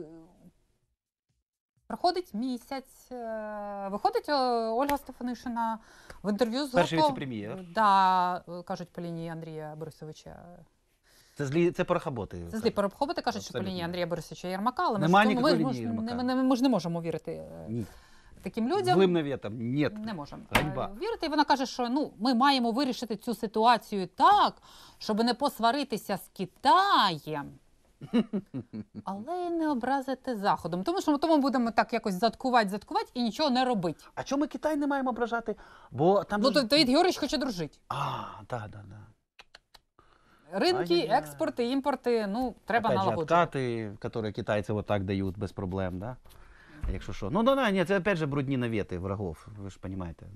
Проходить місяць, е, виходить е, Ольга Стефанишина в інтерв'ю з Перший віце-прем'єр. Да, е, кажуть по лінії Андрія Борисовича. Це злі це порохоботи. Це злі порохоботи кажуть, що по лінії Андрія Борисовича Єрмака, але ми Нема ж, ми, лінії ми, ж- Єрмака. не- ми ж не можемо вірити Ні. таким людям. Злим наветом. Ні. Не можемо Ганьба. вірити. І вона каже, що ну ми маємо вирішити цю ситуацію так, щоб не посваритися з Китаєм. Але і не образити заходом. Тому що ми тому будемо так якось заткувати, заткувати і нічого не робити. А чому ми Китай не маємо ображати? Бо там Ну, же ж- то Давид Георгійович хоче дружити. А, да, да, да. Ринки, Ай-яй-яй. експорти, імпорти, ну, треба Опять же, налагоджувати. откаты, которые китайцы вот без проблем, да? Якщо що. Ну, да, да, ні, це опять же брудні навети врагов, ви ж розумієте.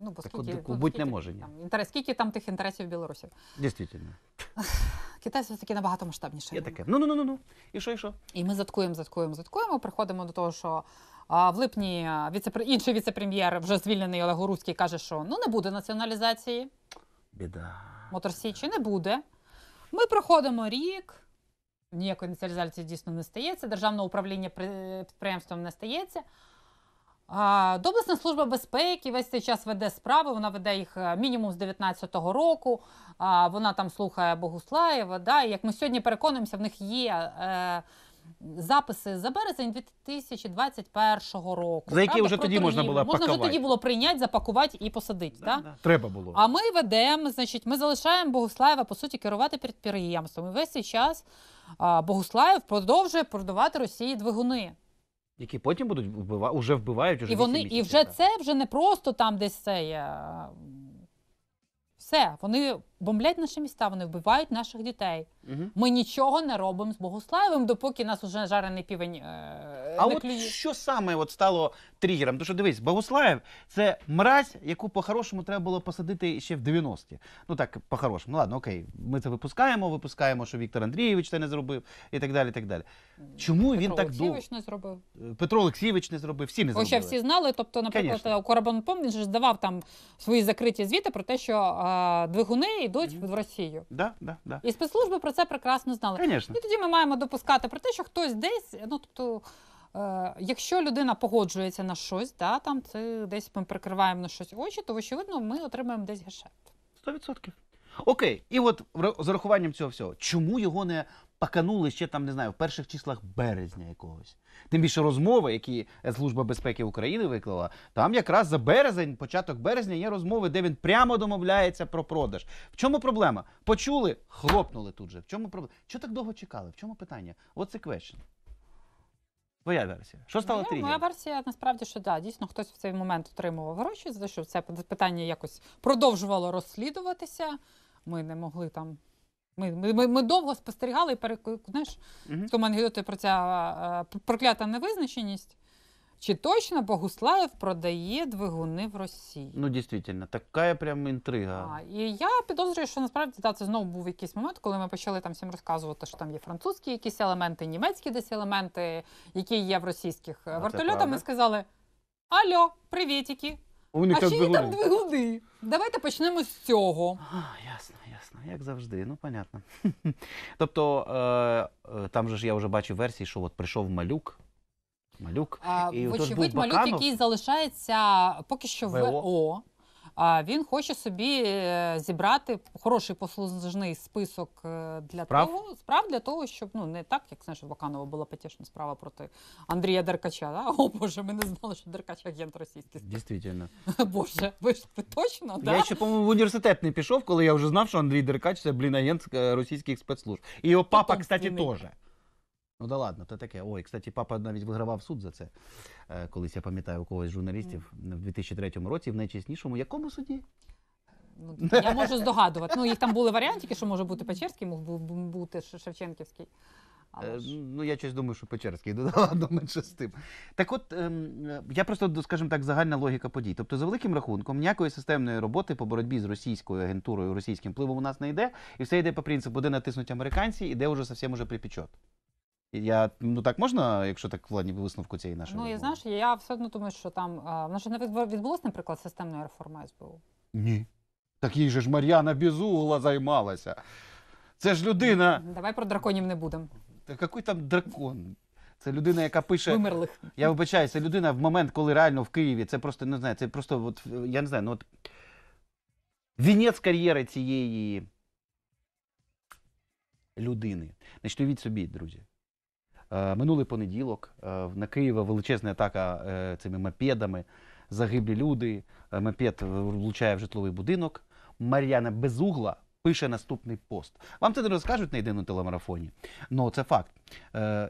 Ну, бо ну, скільки, так, ну, бути не може. Ні. Там, інтерес, скільки там тих інтересів білорусів? Дійсно. Китай все-таки набагато масштабніше. Є таке. Ну, ну, ну, ну, ну. І що, і що? І ми заткуємо, заткуємо, заткуємо. Приходимо до того, що а, в липні віце інший віцепрем'єр, вже звільнений Олег Горуцький, каже, що ну не буде націоналізації. Біда. Моторсічі не буде. Ми проходимо рік. Ніякої націоналізації дійсно не стається. Державне управління підприємством не стається. Доблесна служба безпеки весь цей час веде справи, вона веде їх е, мінімум з 19-го року. Вона там слухає Богуслаєва. Да? І Як ми сьогодні переконуємося, в них є е, записи за березень 2021 року. За які вже тоді можна було можна вже тоді було прийняти, запакувати і посадити. Да, Да, да. Треба було. А ми ведемо, значить, ми залишаємо Богуслаєва по суті керувати підприємством. І весь цей час а, Богуслаєв продовжує продавати Росії двигуни які потім будуть вбива... уже вбивають уже і вони, місяці, і вже так. це вже не просто там, десь це є. Е, все, вони бомблять наші міста, вони вбивають наших дітей. Угу. Ми нічого не робимо з Богуславом, допоки нас уже жарений півень. Е, а не от що саме от стало тригером? Тому що дивись, Богуслаєв це мразь, яку по-хорошому треба було посадити ще в 90-ті. Ну так, по-хорошому. Ну ладно, окей, ми це випускаємо, випускаємо, що Віктор Андрійович це не зробив і так далі. і так далі. Чому Петро він так довго? не зробив. Е, Петро Олексійович не зробив, всі не зробили. О, ще всі знали. Тобто, наприклад, Конечно. Е, Коробанпом він же здавав там свої закриті звіти про те, що а, е, двигуни йдуть в Росію. Да, да, да. І спецслужби про це прекрасно знали. Конечно. І тоді ми маємо допускати про те, що хтось десь, ну тобто. Е, якщо людина погоджується на щось, да, там це десь ми прикриваємо на щось очі, то очевидно ми отримаємо десь гешефт. 100%. Окей, і от з урахуванням цього всього, чому його не паканули ще там, не знаю, в перших числах березня якогось. Тим більше розмови, які Служба безпеки України виклала, там якраз за березень, початок березня є розмови, де він прямо домовляється про продаж. В чому проблема? Почули, хлопнули тут же. В чому проблема? Чого так довго чекали? В чому питання? Оце квешн. Твоя версія. Що стало ну, тригером? Моя версія насправді, що да, дійсно хтось в цей момент отримував гроші, за що це питання якось продовжувало розслідуватися. Ми не могли там ми ми, ми довго спостерігали і перек... знаєш, в тому анекдоті про ця проклята невизначеність. Чи точно Богуслаєв продає двигуни в Росії? Ну, дійсно, така прям інтрига. А, І я підозрюю, що насправді да, це знову був якийсь момент, коли ми почали там всім розказувати, що там є французькі якісь елементи, німецькі десь елементи, які є в російських вертольотах. Ми сказали: Альо, привітіки! а ще там двигуни. Давайте почнемо з цього. А, Ясно як завжди, ну понятно. тобто е, е, там же ж я вже бачив версії, що от прийшов малюк. Малюк. А, і Вочевидь, малюк, Баканов. який залишається поки що ВО. ВО. А він хоче собі е, зібрати хороший послужний список е, для справ? того справ для того, щоб ну не так, як знаєш, Баканова була потішна справа проти Андрія Деркача. Да? О Боже, ми не знали, що Деркач агент російський. Дійсно. Боже, ви ж ви точно да? я ще по-моєму в університет не пішов, коли я вже знав, що Андрій Деркач це блін агент е, російських спецслужб. І його папа, кстати, теж. Ну да ладно, то таке. Ой, кстати, папа навіть вигравав суд за це. Е, колись я пам'ятаю у когось з журналістів в 2003 році, в найчеснішому якому суді? Ну, Я можу здогадувати. Ну, їх там були варіантики, що може бути Печерський, мог бути Шевченківський. Е, Але ж... Ну, я щось думаю, що Печерський додала до менше з тим. Так от, ем, я просто, скажімо так, загальна логіка подій. Тобто, за великим рахунком, ніякої системної роботи по боротьбі з російською агентурою, російським впливом у нас не йде, і все йде по принципу, де натиснуть американці, і де вже зовсім уже припічот. Я ну так можна, якщо так владні висновку цієї нашої ну я знаєш, я все одно думаю, що там вона ж не відбулася, наприклад, системної реформи СБУ. Ні, так їй же ж Мар'яна Бізугла займалася. Це ж людина. Давай про драконів не будемо. Та який там дракон? Це людина, яка пише вимерлих. Я вибачаю, це людина в момент, коли реально в Києві це просто не знаю. Це просто от я не знаю, ну от вінець кар'єри цієї людини. Значить, уявіть собі, друзі. Е, минулий понеділок е, на Києві величезна атака е, цими мопедами, загиблі люди. Мопед влучає в житловий будинок. Мар'яна Безугла пише наступний пост. Вам це не розкажуть на єдиному телемарафоні. Ну це факт.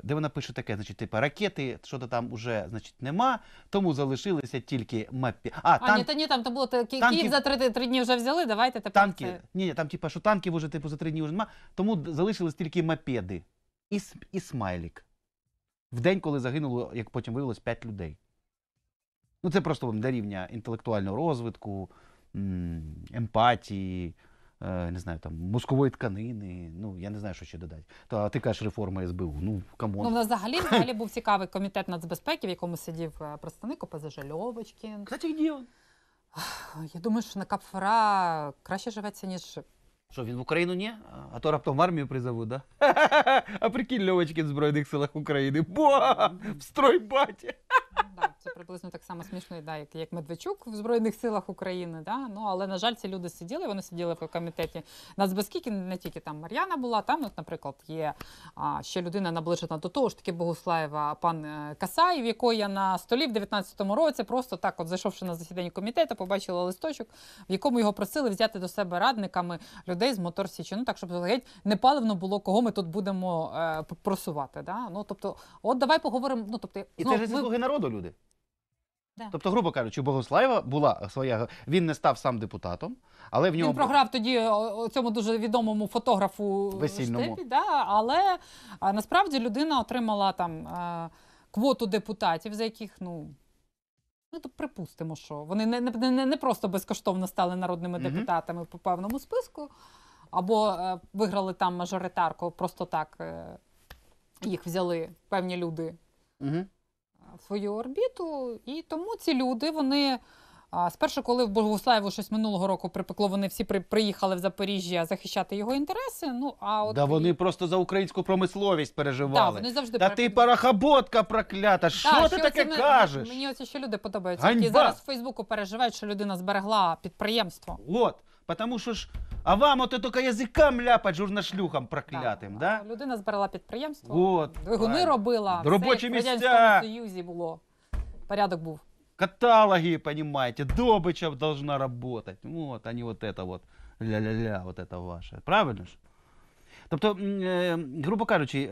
Де вона пише таке, значить, типу ракети, що то там уже значить нема, тому залишилися тільки мапі. А, тан... а ні, та ні, там то було такі танки... Київ за три три дні вже взяли. Давайте тепер танки. Це... Ні, там типу, що танків вже типу за три дні вже нема. Тому залишились тільки мопеди. і, і смайлік в день, коли загинуло, як потім виявилось, 5 людей. Ну, це просто до рівня інтелектуального розвитку, емпатії, е, не знаю, там, мозкової тканини. Ну, я не знаю, що ще додати. Та ти кажеш, реформа СБУ. Ну, камон. Ну, взагалі, взагалі був цікавий комітет нацбезпеки, в якому сидів е, представник ОПЗЖ Льовочкін. Кстати, де він? Я думаю, що на капфора краще живеться, ніж що, він в Україну ні? А то раптом в армію призову, да? А прикинь, Льовочкин в Збройних силах України. Бо! В строй батя! приблизно так само смішно, да, як як Медведчук в Збройних силах України. Да? Ну, Але, на жаль, ці люди сиділи, вони сиділи в комітеті нацбезпеки, не тільки там Мар'яна була, там, от, наприклад, є а, ще людина наближена до того ж таки Богуслаєва, пан е, Касаєв, якої я на столі в 19-му році, просто так, от зайшовши на засідання комітету, побачила листочок, в якому його просили взяти до себе радниками людей з Мотор Січі. Ну так, щоб геть не паливно було, кого ми тут будемо е, просувати. Да? Ну, тобто, от давай поговоримо. Ну, тобто, І ну, це ж ви... слуги народу, люди. Да. Тобто, грубо кажучи, у Богослаєва була своя. Він не став сам депутатом, але в нього він програв тоді е, цьому дуже відомому фотографу Весільному. Штепі, да, але насправді людина отримала там е, квоту депутатів, за яких ну. Ну, то припустимо, що вони не не, не просто безкоштовно стали народними угу. депутатами по певному списку, або е, виграли там мажоритарку, просто так е, їх взяли певні люди. Угу свою орбіту. І тому ці люди, вони спершу, коли в Богуславу щось минулого року припекло, вони всі приїхали в Запоріжжя захищати його інтереси. Ну а от да вони просто за українську промисловість переживали. Да, вони завжди Та ти парахаботка проклята. Що ти таке оці, кажеш? Мені оці ще люди подобаються, Ганьба! які зараз в Фейсбуку переживають, що людина зберегла підприємство. От тому що ж а вам ото тільки язикам ляпать журношлюхам проклятим, да? Людина збирала підприємство, От, двигуни правильно. робила, Робочі все, як в місця. Союзі було. Порядок був. Каталоги, понимаете, Добыча должна работать. Вот, а не вот это вот. Ля-ля-ля, вот это ваше. Правильно ж? Тобто, е, грубо кажучи, е,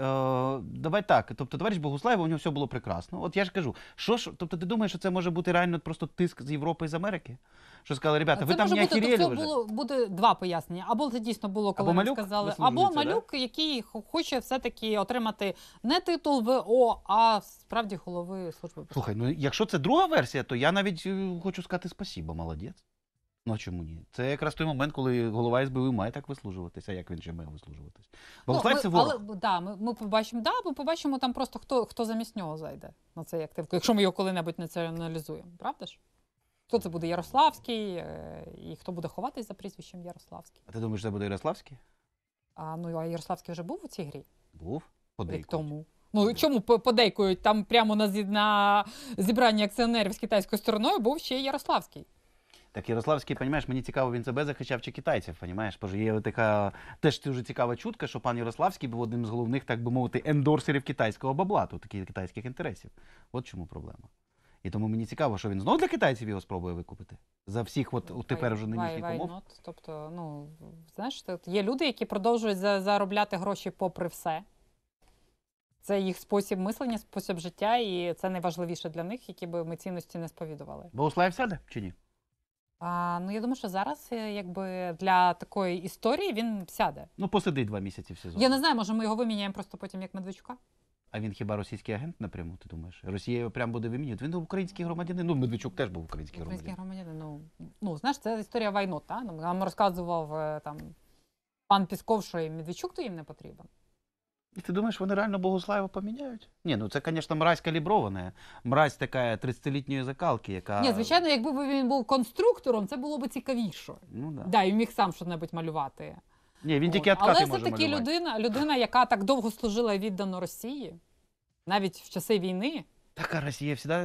давай так. Тобто, товариш Богуслаєва, у нього все було прекрасно. От я ж кажу, що ж, тобто, ти думаєш, що це може бути реально просто тиск з Європи і з Америки? Що сказали, ребята, ви там не бути, охеріли вже? було буде два пояснення. Або це дійсно було, коли Або ми малюк, сказали, або малюк, да? який хоче все-таки отримати не титул ВО, а справді голови служби. Слухай, ну якщо це друга версія, то я навіть е, хочу сказати спасіба, молодець. Ну а чому ні? Це якраз той момент, коли голова СБУ має так вислужуватися, як він же має вислужуватись. Бо ну, це ворог. Але да, ми, ми побачимо, да, ми побачимо там просто хто хто замість нього зайде на цей актив, якщо ми його коли-небудь націоналізуємо, правда ж? Хто це буде Ярославський, е, і хто буде ховатись за прізвищем Ярославський? А ти думаєш, це буде Ярославський? А ну а Ярославський вже був у цій грі? Був. Подейкують. тому. Ну чому подейкують? Там прямо на, на зібранні акціонерів з китайською стороною був ще й Ярославський. Так Ярославський, понімаєш, мені цікаво, він себе захищав чи китайців, понімаєш? Бо ж є така теж дуже цікава чутка, що пан Ярославський був одним з головних, так би мовити, ендорсерів китайського баблату, таких китайських інтересів. От чому проблема. І тому мені цікаво, що він знову для китайців його спробує викупити за всіх, от у тепер вже нинішніх умов. Not. Тобто, ну знаєш, є люди, які продовжують заробляти гроші попри все. Це їх спосіб мислення, спосіб життя, і це найважливіше для них, які би ми цінності не сповідували. Богослав сяде чи ні? Ну я думаю, що зараз е, якби для такої історії він сяде. Ну, посидить два місяці в сезоні. Я не знаю, може ми його виміняємо просто потім як Медведчука. А він хіба російський агент напряму, ти думаєш? Росія його прям буде вимінювати. Він український громадянин. Ну, Медведчук теж був український Український громадянин. Ну ну знаєш, це історія вайнота. Ну, нам розказував е, там пан Пісков, що і Медведчук то їм не потрібен. І ти думаєш, вони реально Богуслаєва поміняють? Ні, ну це, звісно, мразь калібрована. Мразь така 30-літньої закалки, яка. Ні, звичайно, якби він був конструктором, це було б цікавіше. Ну, да. Да, і міг сам щось малювати. Ні, він тільки Але може це таки людина, людина, яка так довго служила віддано Росії, навіть в часи війни. Така Росія всегда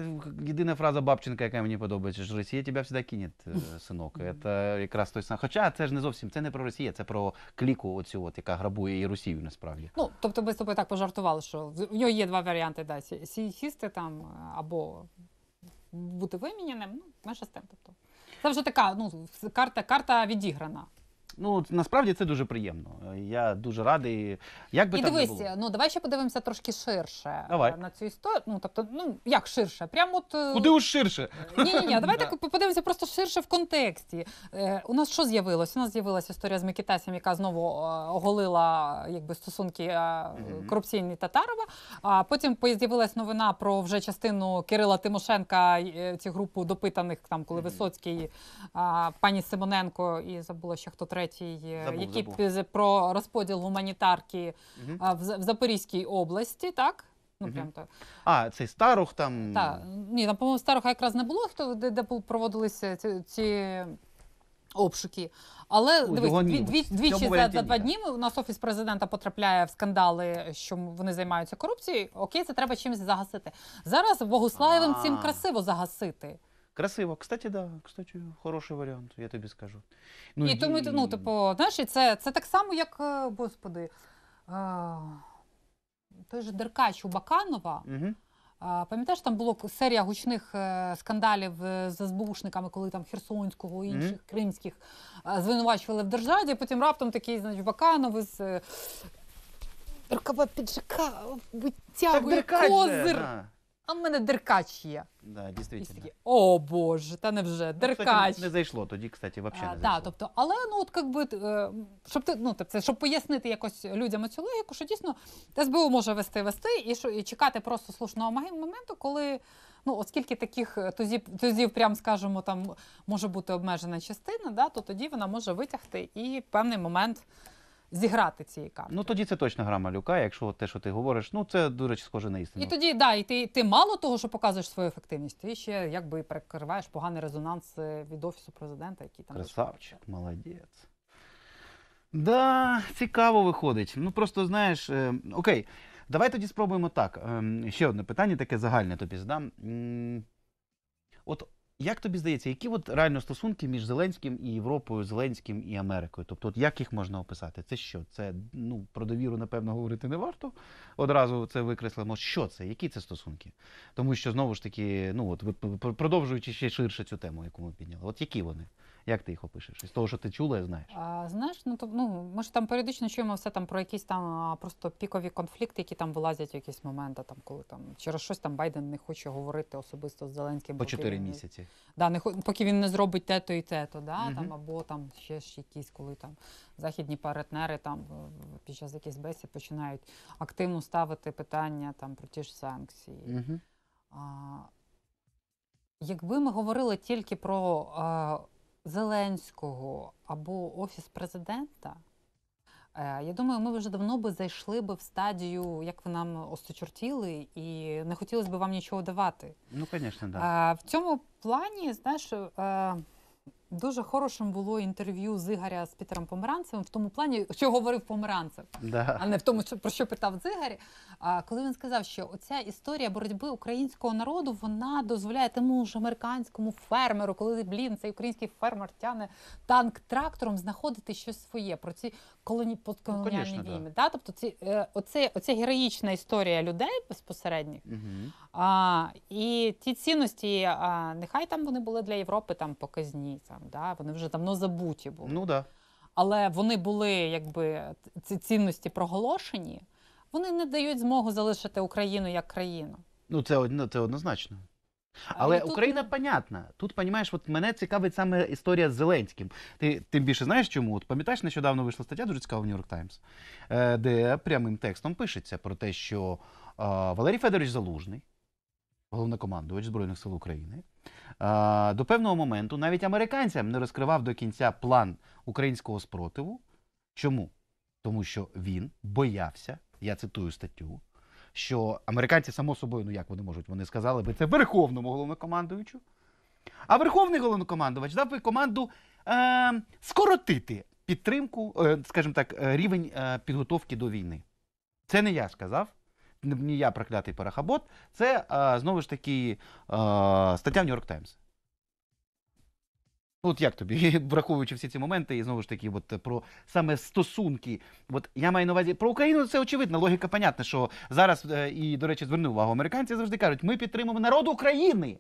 єдина э, фраза Бабченка, яка мені подобається, що Росія тебе всегда кинет, синок. Це якраз той сам. Хоча це ж не зовсім це не про Росію, це про кліку, оцю от яка грабує і Росію насправді. Ну тобто, ми з тобою так пожартували, що в нього є два варіанти. Да, сісти там е, або бути виміненим, Ну, менше з тим. Тобто, це вже така. Ну карта, карта відіграна. Ну насправді це дуже приємно. Я дуже радий. Як би і там дивися, не було. ну давай ще подивимося трошки ширше е, давай. на цю історію. Ну тобто, ну як ширше? Прямо от е, куди уж ширше? Е, ні, ні, ні. Давайте так подивимося просто ширше в контексті. у нас що з'явилось? У нас з'явилася історія з Микітасем, яка знову оголила якби стосунки mm корупційні Татарова. А потім з'явилась новина про вже частину Кирила Тимошенка цю групу допитаних, там коли mm Висоцький, пані Симоненко і забула ще хто третій третій, е, забув, які забув. про розподіл гуманітарки угу. в, в Запорізькій області, так? Ну, прям А, цей старух там. Так, ні, там, по-моєму, старуха якраз не було, хто де, де проводилися ці, ці обшуки. Але Ой, дивись, дві, дві, двічі за, за два дні у нас офіс президента потрапляє в скандали, що вони займаються корупцією. Окей, це треба чимось загасити. Зараз Богуслаєвим цим красиво загасити. Красиво. Кстати, да, кстати, хороший варіант, я тобі скажу. Ну, І тому, ну, типу, знаєш, це це так само, як, е, господи, а, е, той же Деркач у Баканова. Угу. А, Пам'ятаєш, там була серія гучних е, скандалів з СБУшниками, коли там Херсонського і інших угу. кримських звинувачували в державі, а потім раптом такий, значить, Баканов із Рукава піджака витягує козир а в мене деркач є. Да, дійсно. такі, О Боже, та невже Ну, деркач. не зайшло тоді, кстати, взагалі не А, зайшло. да, тобто, але ну от якби е, щоб ти ну це щоб пояснити якось людям цю логіку, що дійсно СБУ може вести вести і що і чекати просто слушного моменту, коли ну оскільки таких тузів, тузів, прям скажімо, там може бути обмежена частина, да, то тоді вона може витягти і певний момент зіграти цієї карти. Ну тоді це точно гра малюка. Якщо те, що ти говориш, ну це дуже схоже на істину. І тоді да, і ти ти мало того, що показуєш свою ефективність, ти ще якби перекриваєш поганий резонанс е, від офісу президента, який там красавчик, молодець. Да, цікаво виходить. Ну просто знаєш, е, окей, давай тоді спробуємо так. Ем, ще одне питання, таке загальне тобі здам. От як тобі здається, які от реально стосунки між Зеленським і Європою, Зеленським і Америкою? Тобто, от як їх можна описати? Це що? Це ну про довіру, напевно, говорити не варто. Одразу це викреслимо. Що це? Які це стосунки? Тому що знову ж таки, ну от продовжуючи ще ширше цю тему, яку ми підняли, от які вони? Як ти їх опишеш? Із того, що ти чула, і знаєш? А, Знаєш, ну то ну ми ж там періодично чуємо все там про якісь там просто пікові конфлікти, які там вилазять в якісь моменти, там коли там через щось там Байден не хоче говорити особисто з Зеленським по чотири місяці. да, не поки він не зробить те то і те то, да угу. там або там ще ж якісь, коли там західні партнери там е, під час якихось бесід починають активно ставити питання там про ті ж санкції. Угу. А, Якби ми говорили тільки про. Зеленського або Офіс президента, е, я думаю, ми вже давно би зайшли би в стадію, як ви нам осточертіли, і не хотілося б вам нічого давати. Ну, звісно, так. Да. Е, в цьому плані, знаєш. Е, Дуже хорошим було інтерв'ю Зигаря з Пітером Померанцевим в тому плані, що говорив Померанцев, да. а не в тому, про що питав Зигарі. А коли він сказав, що оця історія боротьби українського народу вона дозволяє тому ж американському фермеру, коли блін, цей український фермер тяне танк трактором, знаходити щось своє про ці колоні постколоніальні війни. Да. Да? Тобто ці е, оце, оце героїчна історія людей безпосередніх. Угу. А, І ті цінності, а, нехай там вони були для Європи там показні, там, да? вони вже давно забуті були. Ну, да. Але вони були якби ці цінності проголошені, вони не дають змогу залишити Україну як країну. Ну, це, це однозначно. Але тут... Україна понятна. Тут понімаєш, от мене цікавить саме історія з Зеленським. Ти тим більше знаєш чому? От пам'ятаєш, нещодавно вийшла стаття дуже цікава в Нью-Йорк Таймс, е, де прямим текстом пишеться про те, що Валерій Федорович Залужний, головнокомандувач Збройних сил України, до певного моменту навіть американцям не розкривав до кінця план українського спротиву. Чому? Тому що він боявся, я цитую статтю що американці, само собою, ну як вони можуть, вони сказали би це верховному головнокомандуючу. А верховний головнокомандувач дав би команду е, скоротити підтримку, е, скажімо так, е, рівень е, підготовки до війни. Це не я сказав, не я проклятий парахабот. Це е, знову ж таки е, стаття в Нью-Йорк Таймс. Ну, от як тобі, враховуючи всі ці моменти, і знову ж таки, от е, про саме стосунки. От я маю на увазі про Україну, це очевидна, логіка понятна, що зараз, е, і, до речі, зверну увагу, американці завжди кажуть, ми підтримуємо народ України.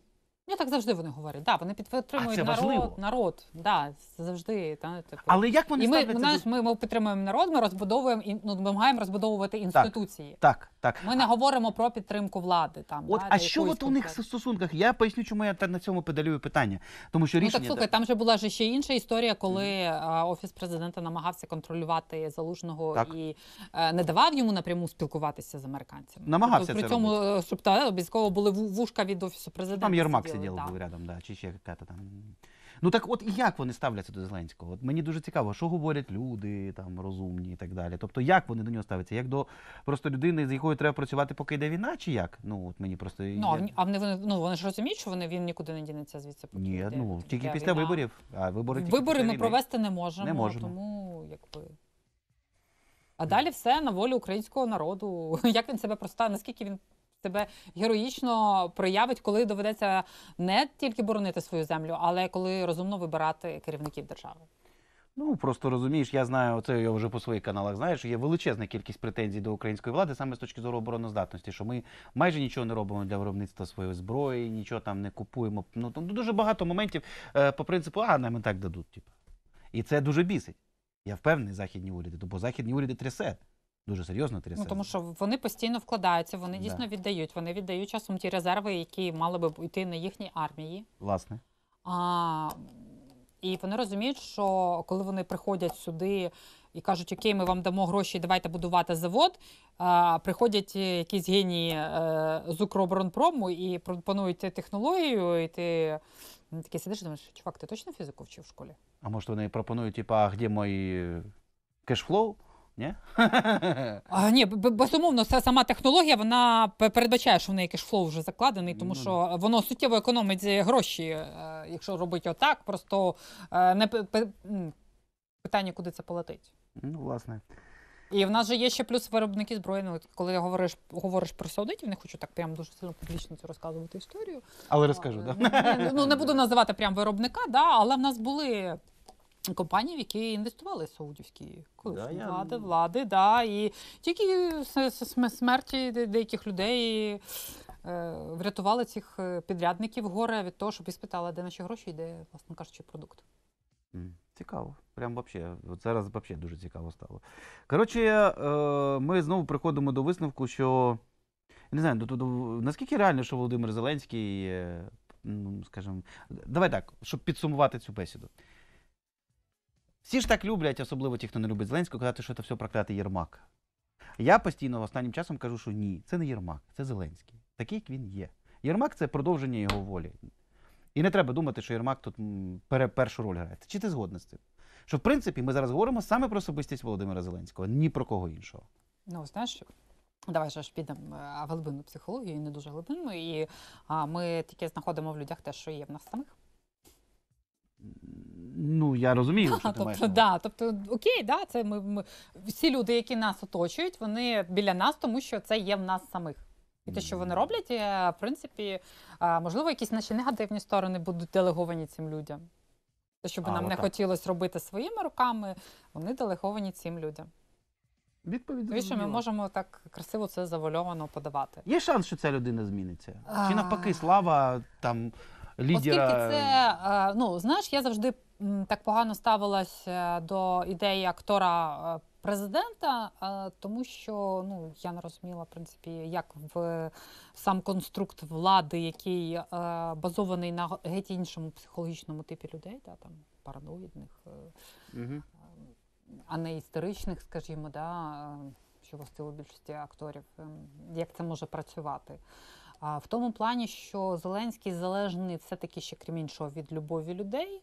Ну, так завжди вони говорять. Да, вони підтримують народ, важливо. народ. Да, завжди та типу. Але як вони і ми, ставляться? Ми, ми ми підтримуємо народ, ми розбудовуємо і ну, ми маємо розбудовувати інституції. Так, так. Так ми не говоримо про підтримку влади. Там от да, а що от у них стосунках? Я поясню, чому я на цьому педалюю питання, тому що рішення... Ну так, слухай, там же була ще інша історія, коли mm -hmm. офіс президента намагався контролювати залужного так. і е, не давав йому напряму спілкуватися з американцями. Намагався тобто, це при цьому, робити. Е, щоб та обов'язково були вушка від офісу президента. Там Єрмак сиділи, сиділи да. був рядом, да чи ще яка то там. Ну так от і як вони ставляться до Зеленського? От Мені дуже цікаво, що говорять люди там розумні і так далі. Тобто, як вони до нього ставляться? Як до просто людини, з якою треба працювати, поки йде війна, чи як? Ну от мені просто ну я... а вони ну вони ж розуміють, що вони він нікуди не дінеться звідси. Поки Ні, йде. ну тільки після війна. виборів. А вибори тільки вибори ми війни. провести не можемо. Не можемо. Тому якби. А далі все на волю українського народу. Як він себе проста, Наскільки він себе героїчно проявить, коли доведеться не тільки боронити свою землю, але коли розумно вибирати керівників держави. Ну просто розумієш, я знаю це. Я вже по своїх каналах знаю, що є величезна кількість претензій до української влади саме з точки зору обороноздатності, що ми майже нічого не робимо для виробництва своєї зброї, нічого там не купуємо. Ну там ну, дуже багато моментів е, по принципу, а нам і так дадуть, типу. і це дуже бісить. Я впевнений, західні уряди, бо західні уряди трясе дуже серйозно трясе. Ну, тому що вони постійно вкладаються, вони дійсно да. віддають. Вони віддають часом ті резерви, які мали би йти на їхній армії. Власне. А, І вони розуміють, що коли вони приходять сюди. І кажуть, окей, ми вам дамо гроші, давайте будувати завод. А, Приходять якісь генії а, е, з Укроборонпрому і пропонують технологію, і ти такий сидиш і думаєш, чувак, ти точно фізику вчив в школі? А може вони пропонують, типа, а де мій кешфлоу? Ні? А, Ні, безумовно, це сама технологія вона передбачає, що в неї кешфлоу вже закладений, тому що воно суттєво економить е, гроші, е, якщо робити отак, просто е, не питання, куди це полетить. Ну, власне. І в нас же є ще плюс виробники зброї. Ну, коли говориш говориш про саудитів, не хочу так прям дуже сильно публічно цю розказувати історію. Але розкажу, так? Да? Ну не буду називати прям виробника, да, але в нас були Компанії, в які інвестували саудівські колишні да, влади, я... влади, да, і тільки смерті деяких людей е, врятували цих е, підрядників горе від того, щоб і спитали, де наші гроші і де, власне кажучи, продукт. Цікаво. Прям вообще. зараз вообще дуже цікаво стало. Коротше, е, ми знову приходимо до висновку, що не знаю, до, до, наскільки реально, що Володимир Зеленський, ну, скажімо, давай так, щоб підсумувати цю бесіду. Всі ж так люблять, особливо ті, хто не любить Зеленського, казати, що це все проклятий Єрмак. Я постійно останнім часом кажу, що ні, це не Єрмак, це Зеленський. Такий, як він є. Єрмак це продовження його волі. І не треба думати, що Єрмак тут першу роль грає. Чи ти згодна з цим? Що, в принципі, ми зараз говоримо саме про особистість Володимира Зеленського, ні про кого іншого. Ну, знаєш, давай ж підемо е, в глибинну психологію, не дуже глибинну. І а, ми тільки знаходимо в людях те, що є в нас самих. Ну я розумію, що ти тобто, маєш да, тобто окей, да, це ми, ми всі люди, які нас оточують, вони біля нас, тому що це є в нас самих. І те, що вони роблять, в принципі, можливо, якісь наші негативні сторони будуть делеговані цим людям. Те, що би А, нам не отак. хотілося робити своїми руками, вони делеговані цим людям. Відповідь що ми можемо так красиво це завуальовано подавати? Є шанс, що ця людина зміниться? Чи навпаки, слава там лідера. Оскільки це ну знаєш, я завжди так погано ставилася е, до ідеї актора е, президента, е, тому що ну я не розуміла в принципі, як в сам конструкт влади, який базований на геть іншому психологічному типі людей, да, там параноїдних, угу. а не історичних, скажімо, да, що властиво більшості акторів, ем, як це може працювати в тому плані, що Зеленський залежний все-таки ще крім іншого від любові людей,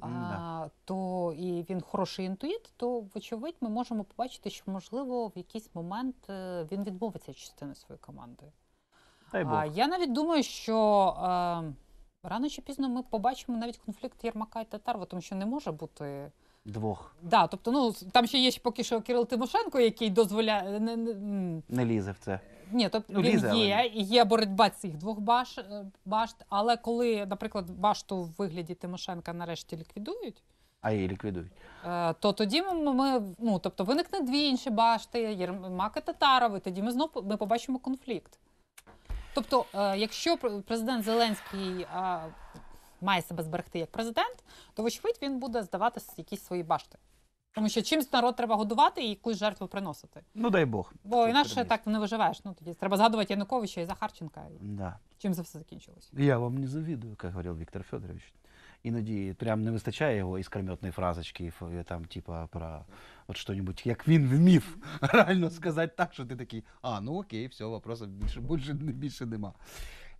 а, то і він хороший інтуїт, то вочевидь ми можемо побачити, що можливо в якийсь момент е, він відмовиться від частини своєї команди. А, я навіть думаю, що а, е, рано чи пізно ми побачимо навіть конфлікт Єрмака і Татар, тому що не може бути. Двох. Да, тобто, ну там ще є поки що Кирил Тимошенко, який дозволяє не, не... не лізе в це. Ні, тобто він Лізе, є, але- є боротьба цих двох баш, е, башт. Але коли, наприклад, башту в вигляді Тимошенка нарешті ліквідують, А її ліквідують. Е, то тоді ми, ми ну тобто виникне дві інші башти, Єрмак і Татаров, і тоді ми знову ми побачимо конфлікт. Тобто, е, якщо президент Зеленський має себе зберегти як президент, то вочевидь він буде здавати якісь свої башти. Тому що чимсь народ треба годувати і якусь жертву приносити. Ну дай Бог. Бо інакше так не виживаєш. Ну тоді треба згадувати Януковича і Захарченка. І да. Чим за все закінчилось? Я вам не завідую, як говорив Віктор Федорович. Іноді прям не вистачає його іскрометної фразочки, е, там, типа, про от що-небудь, як він вмів реально сказати так, що ти такий, а ну окей, все, вопросів більше більше, більше нема.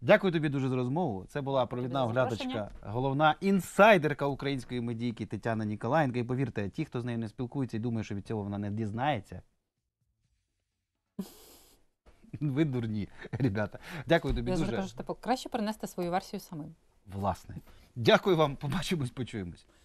Дякую тобі дуже за розмову. Це була провідна оглядачка, головна інсайдерка української медійки Тетяна Ніколаєнка. І повірте, ті, хто з нею не спілкується і думає, що від цього вона не дізнається. Ви дурні, ребята. Дякую тобі Я дуже. Я кажу, типу, краще принести свою версію самим. Власне. Дякую вам, побачимось, почуємось.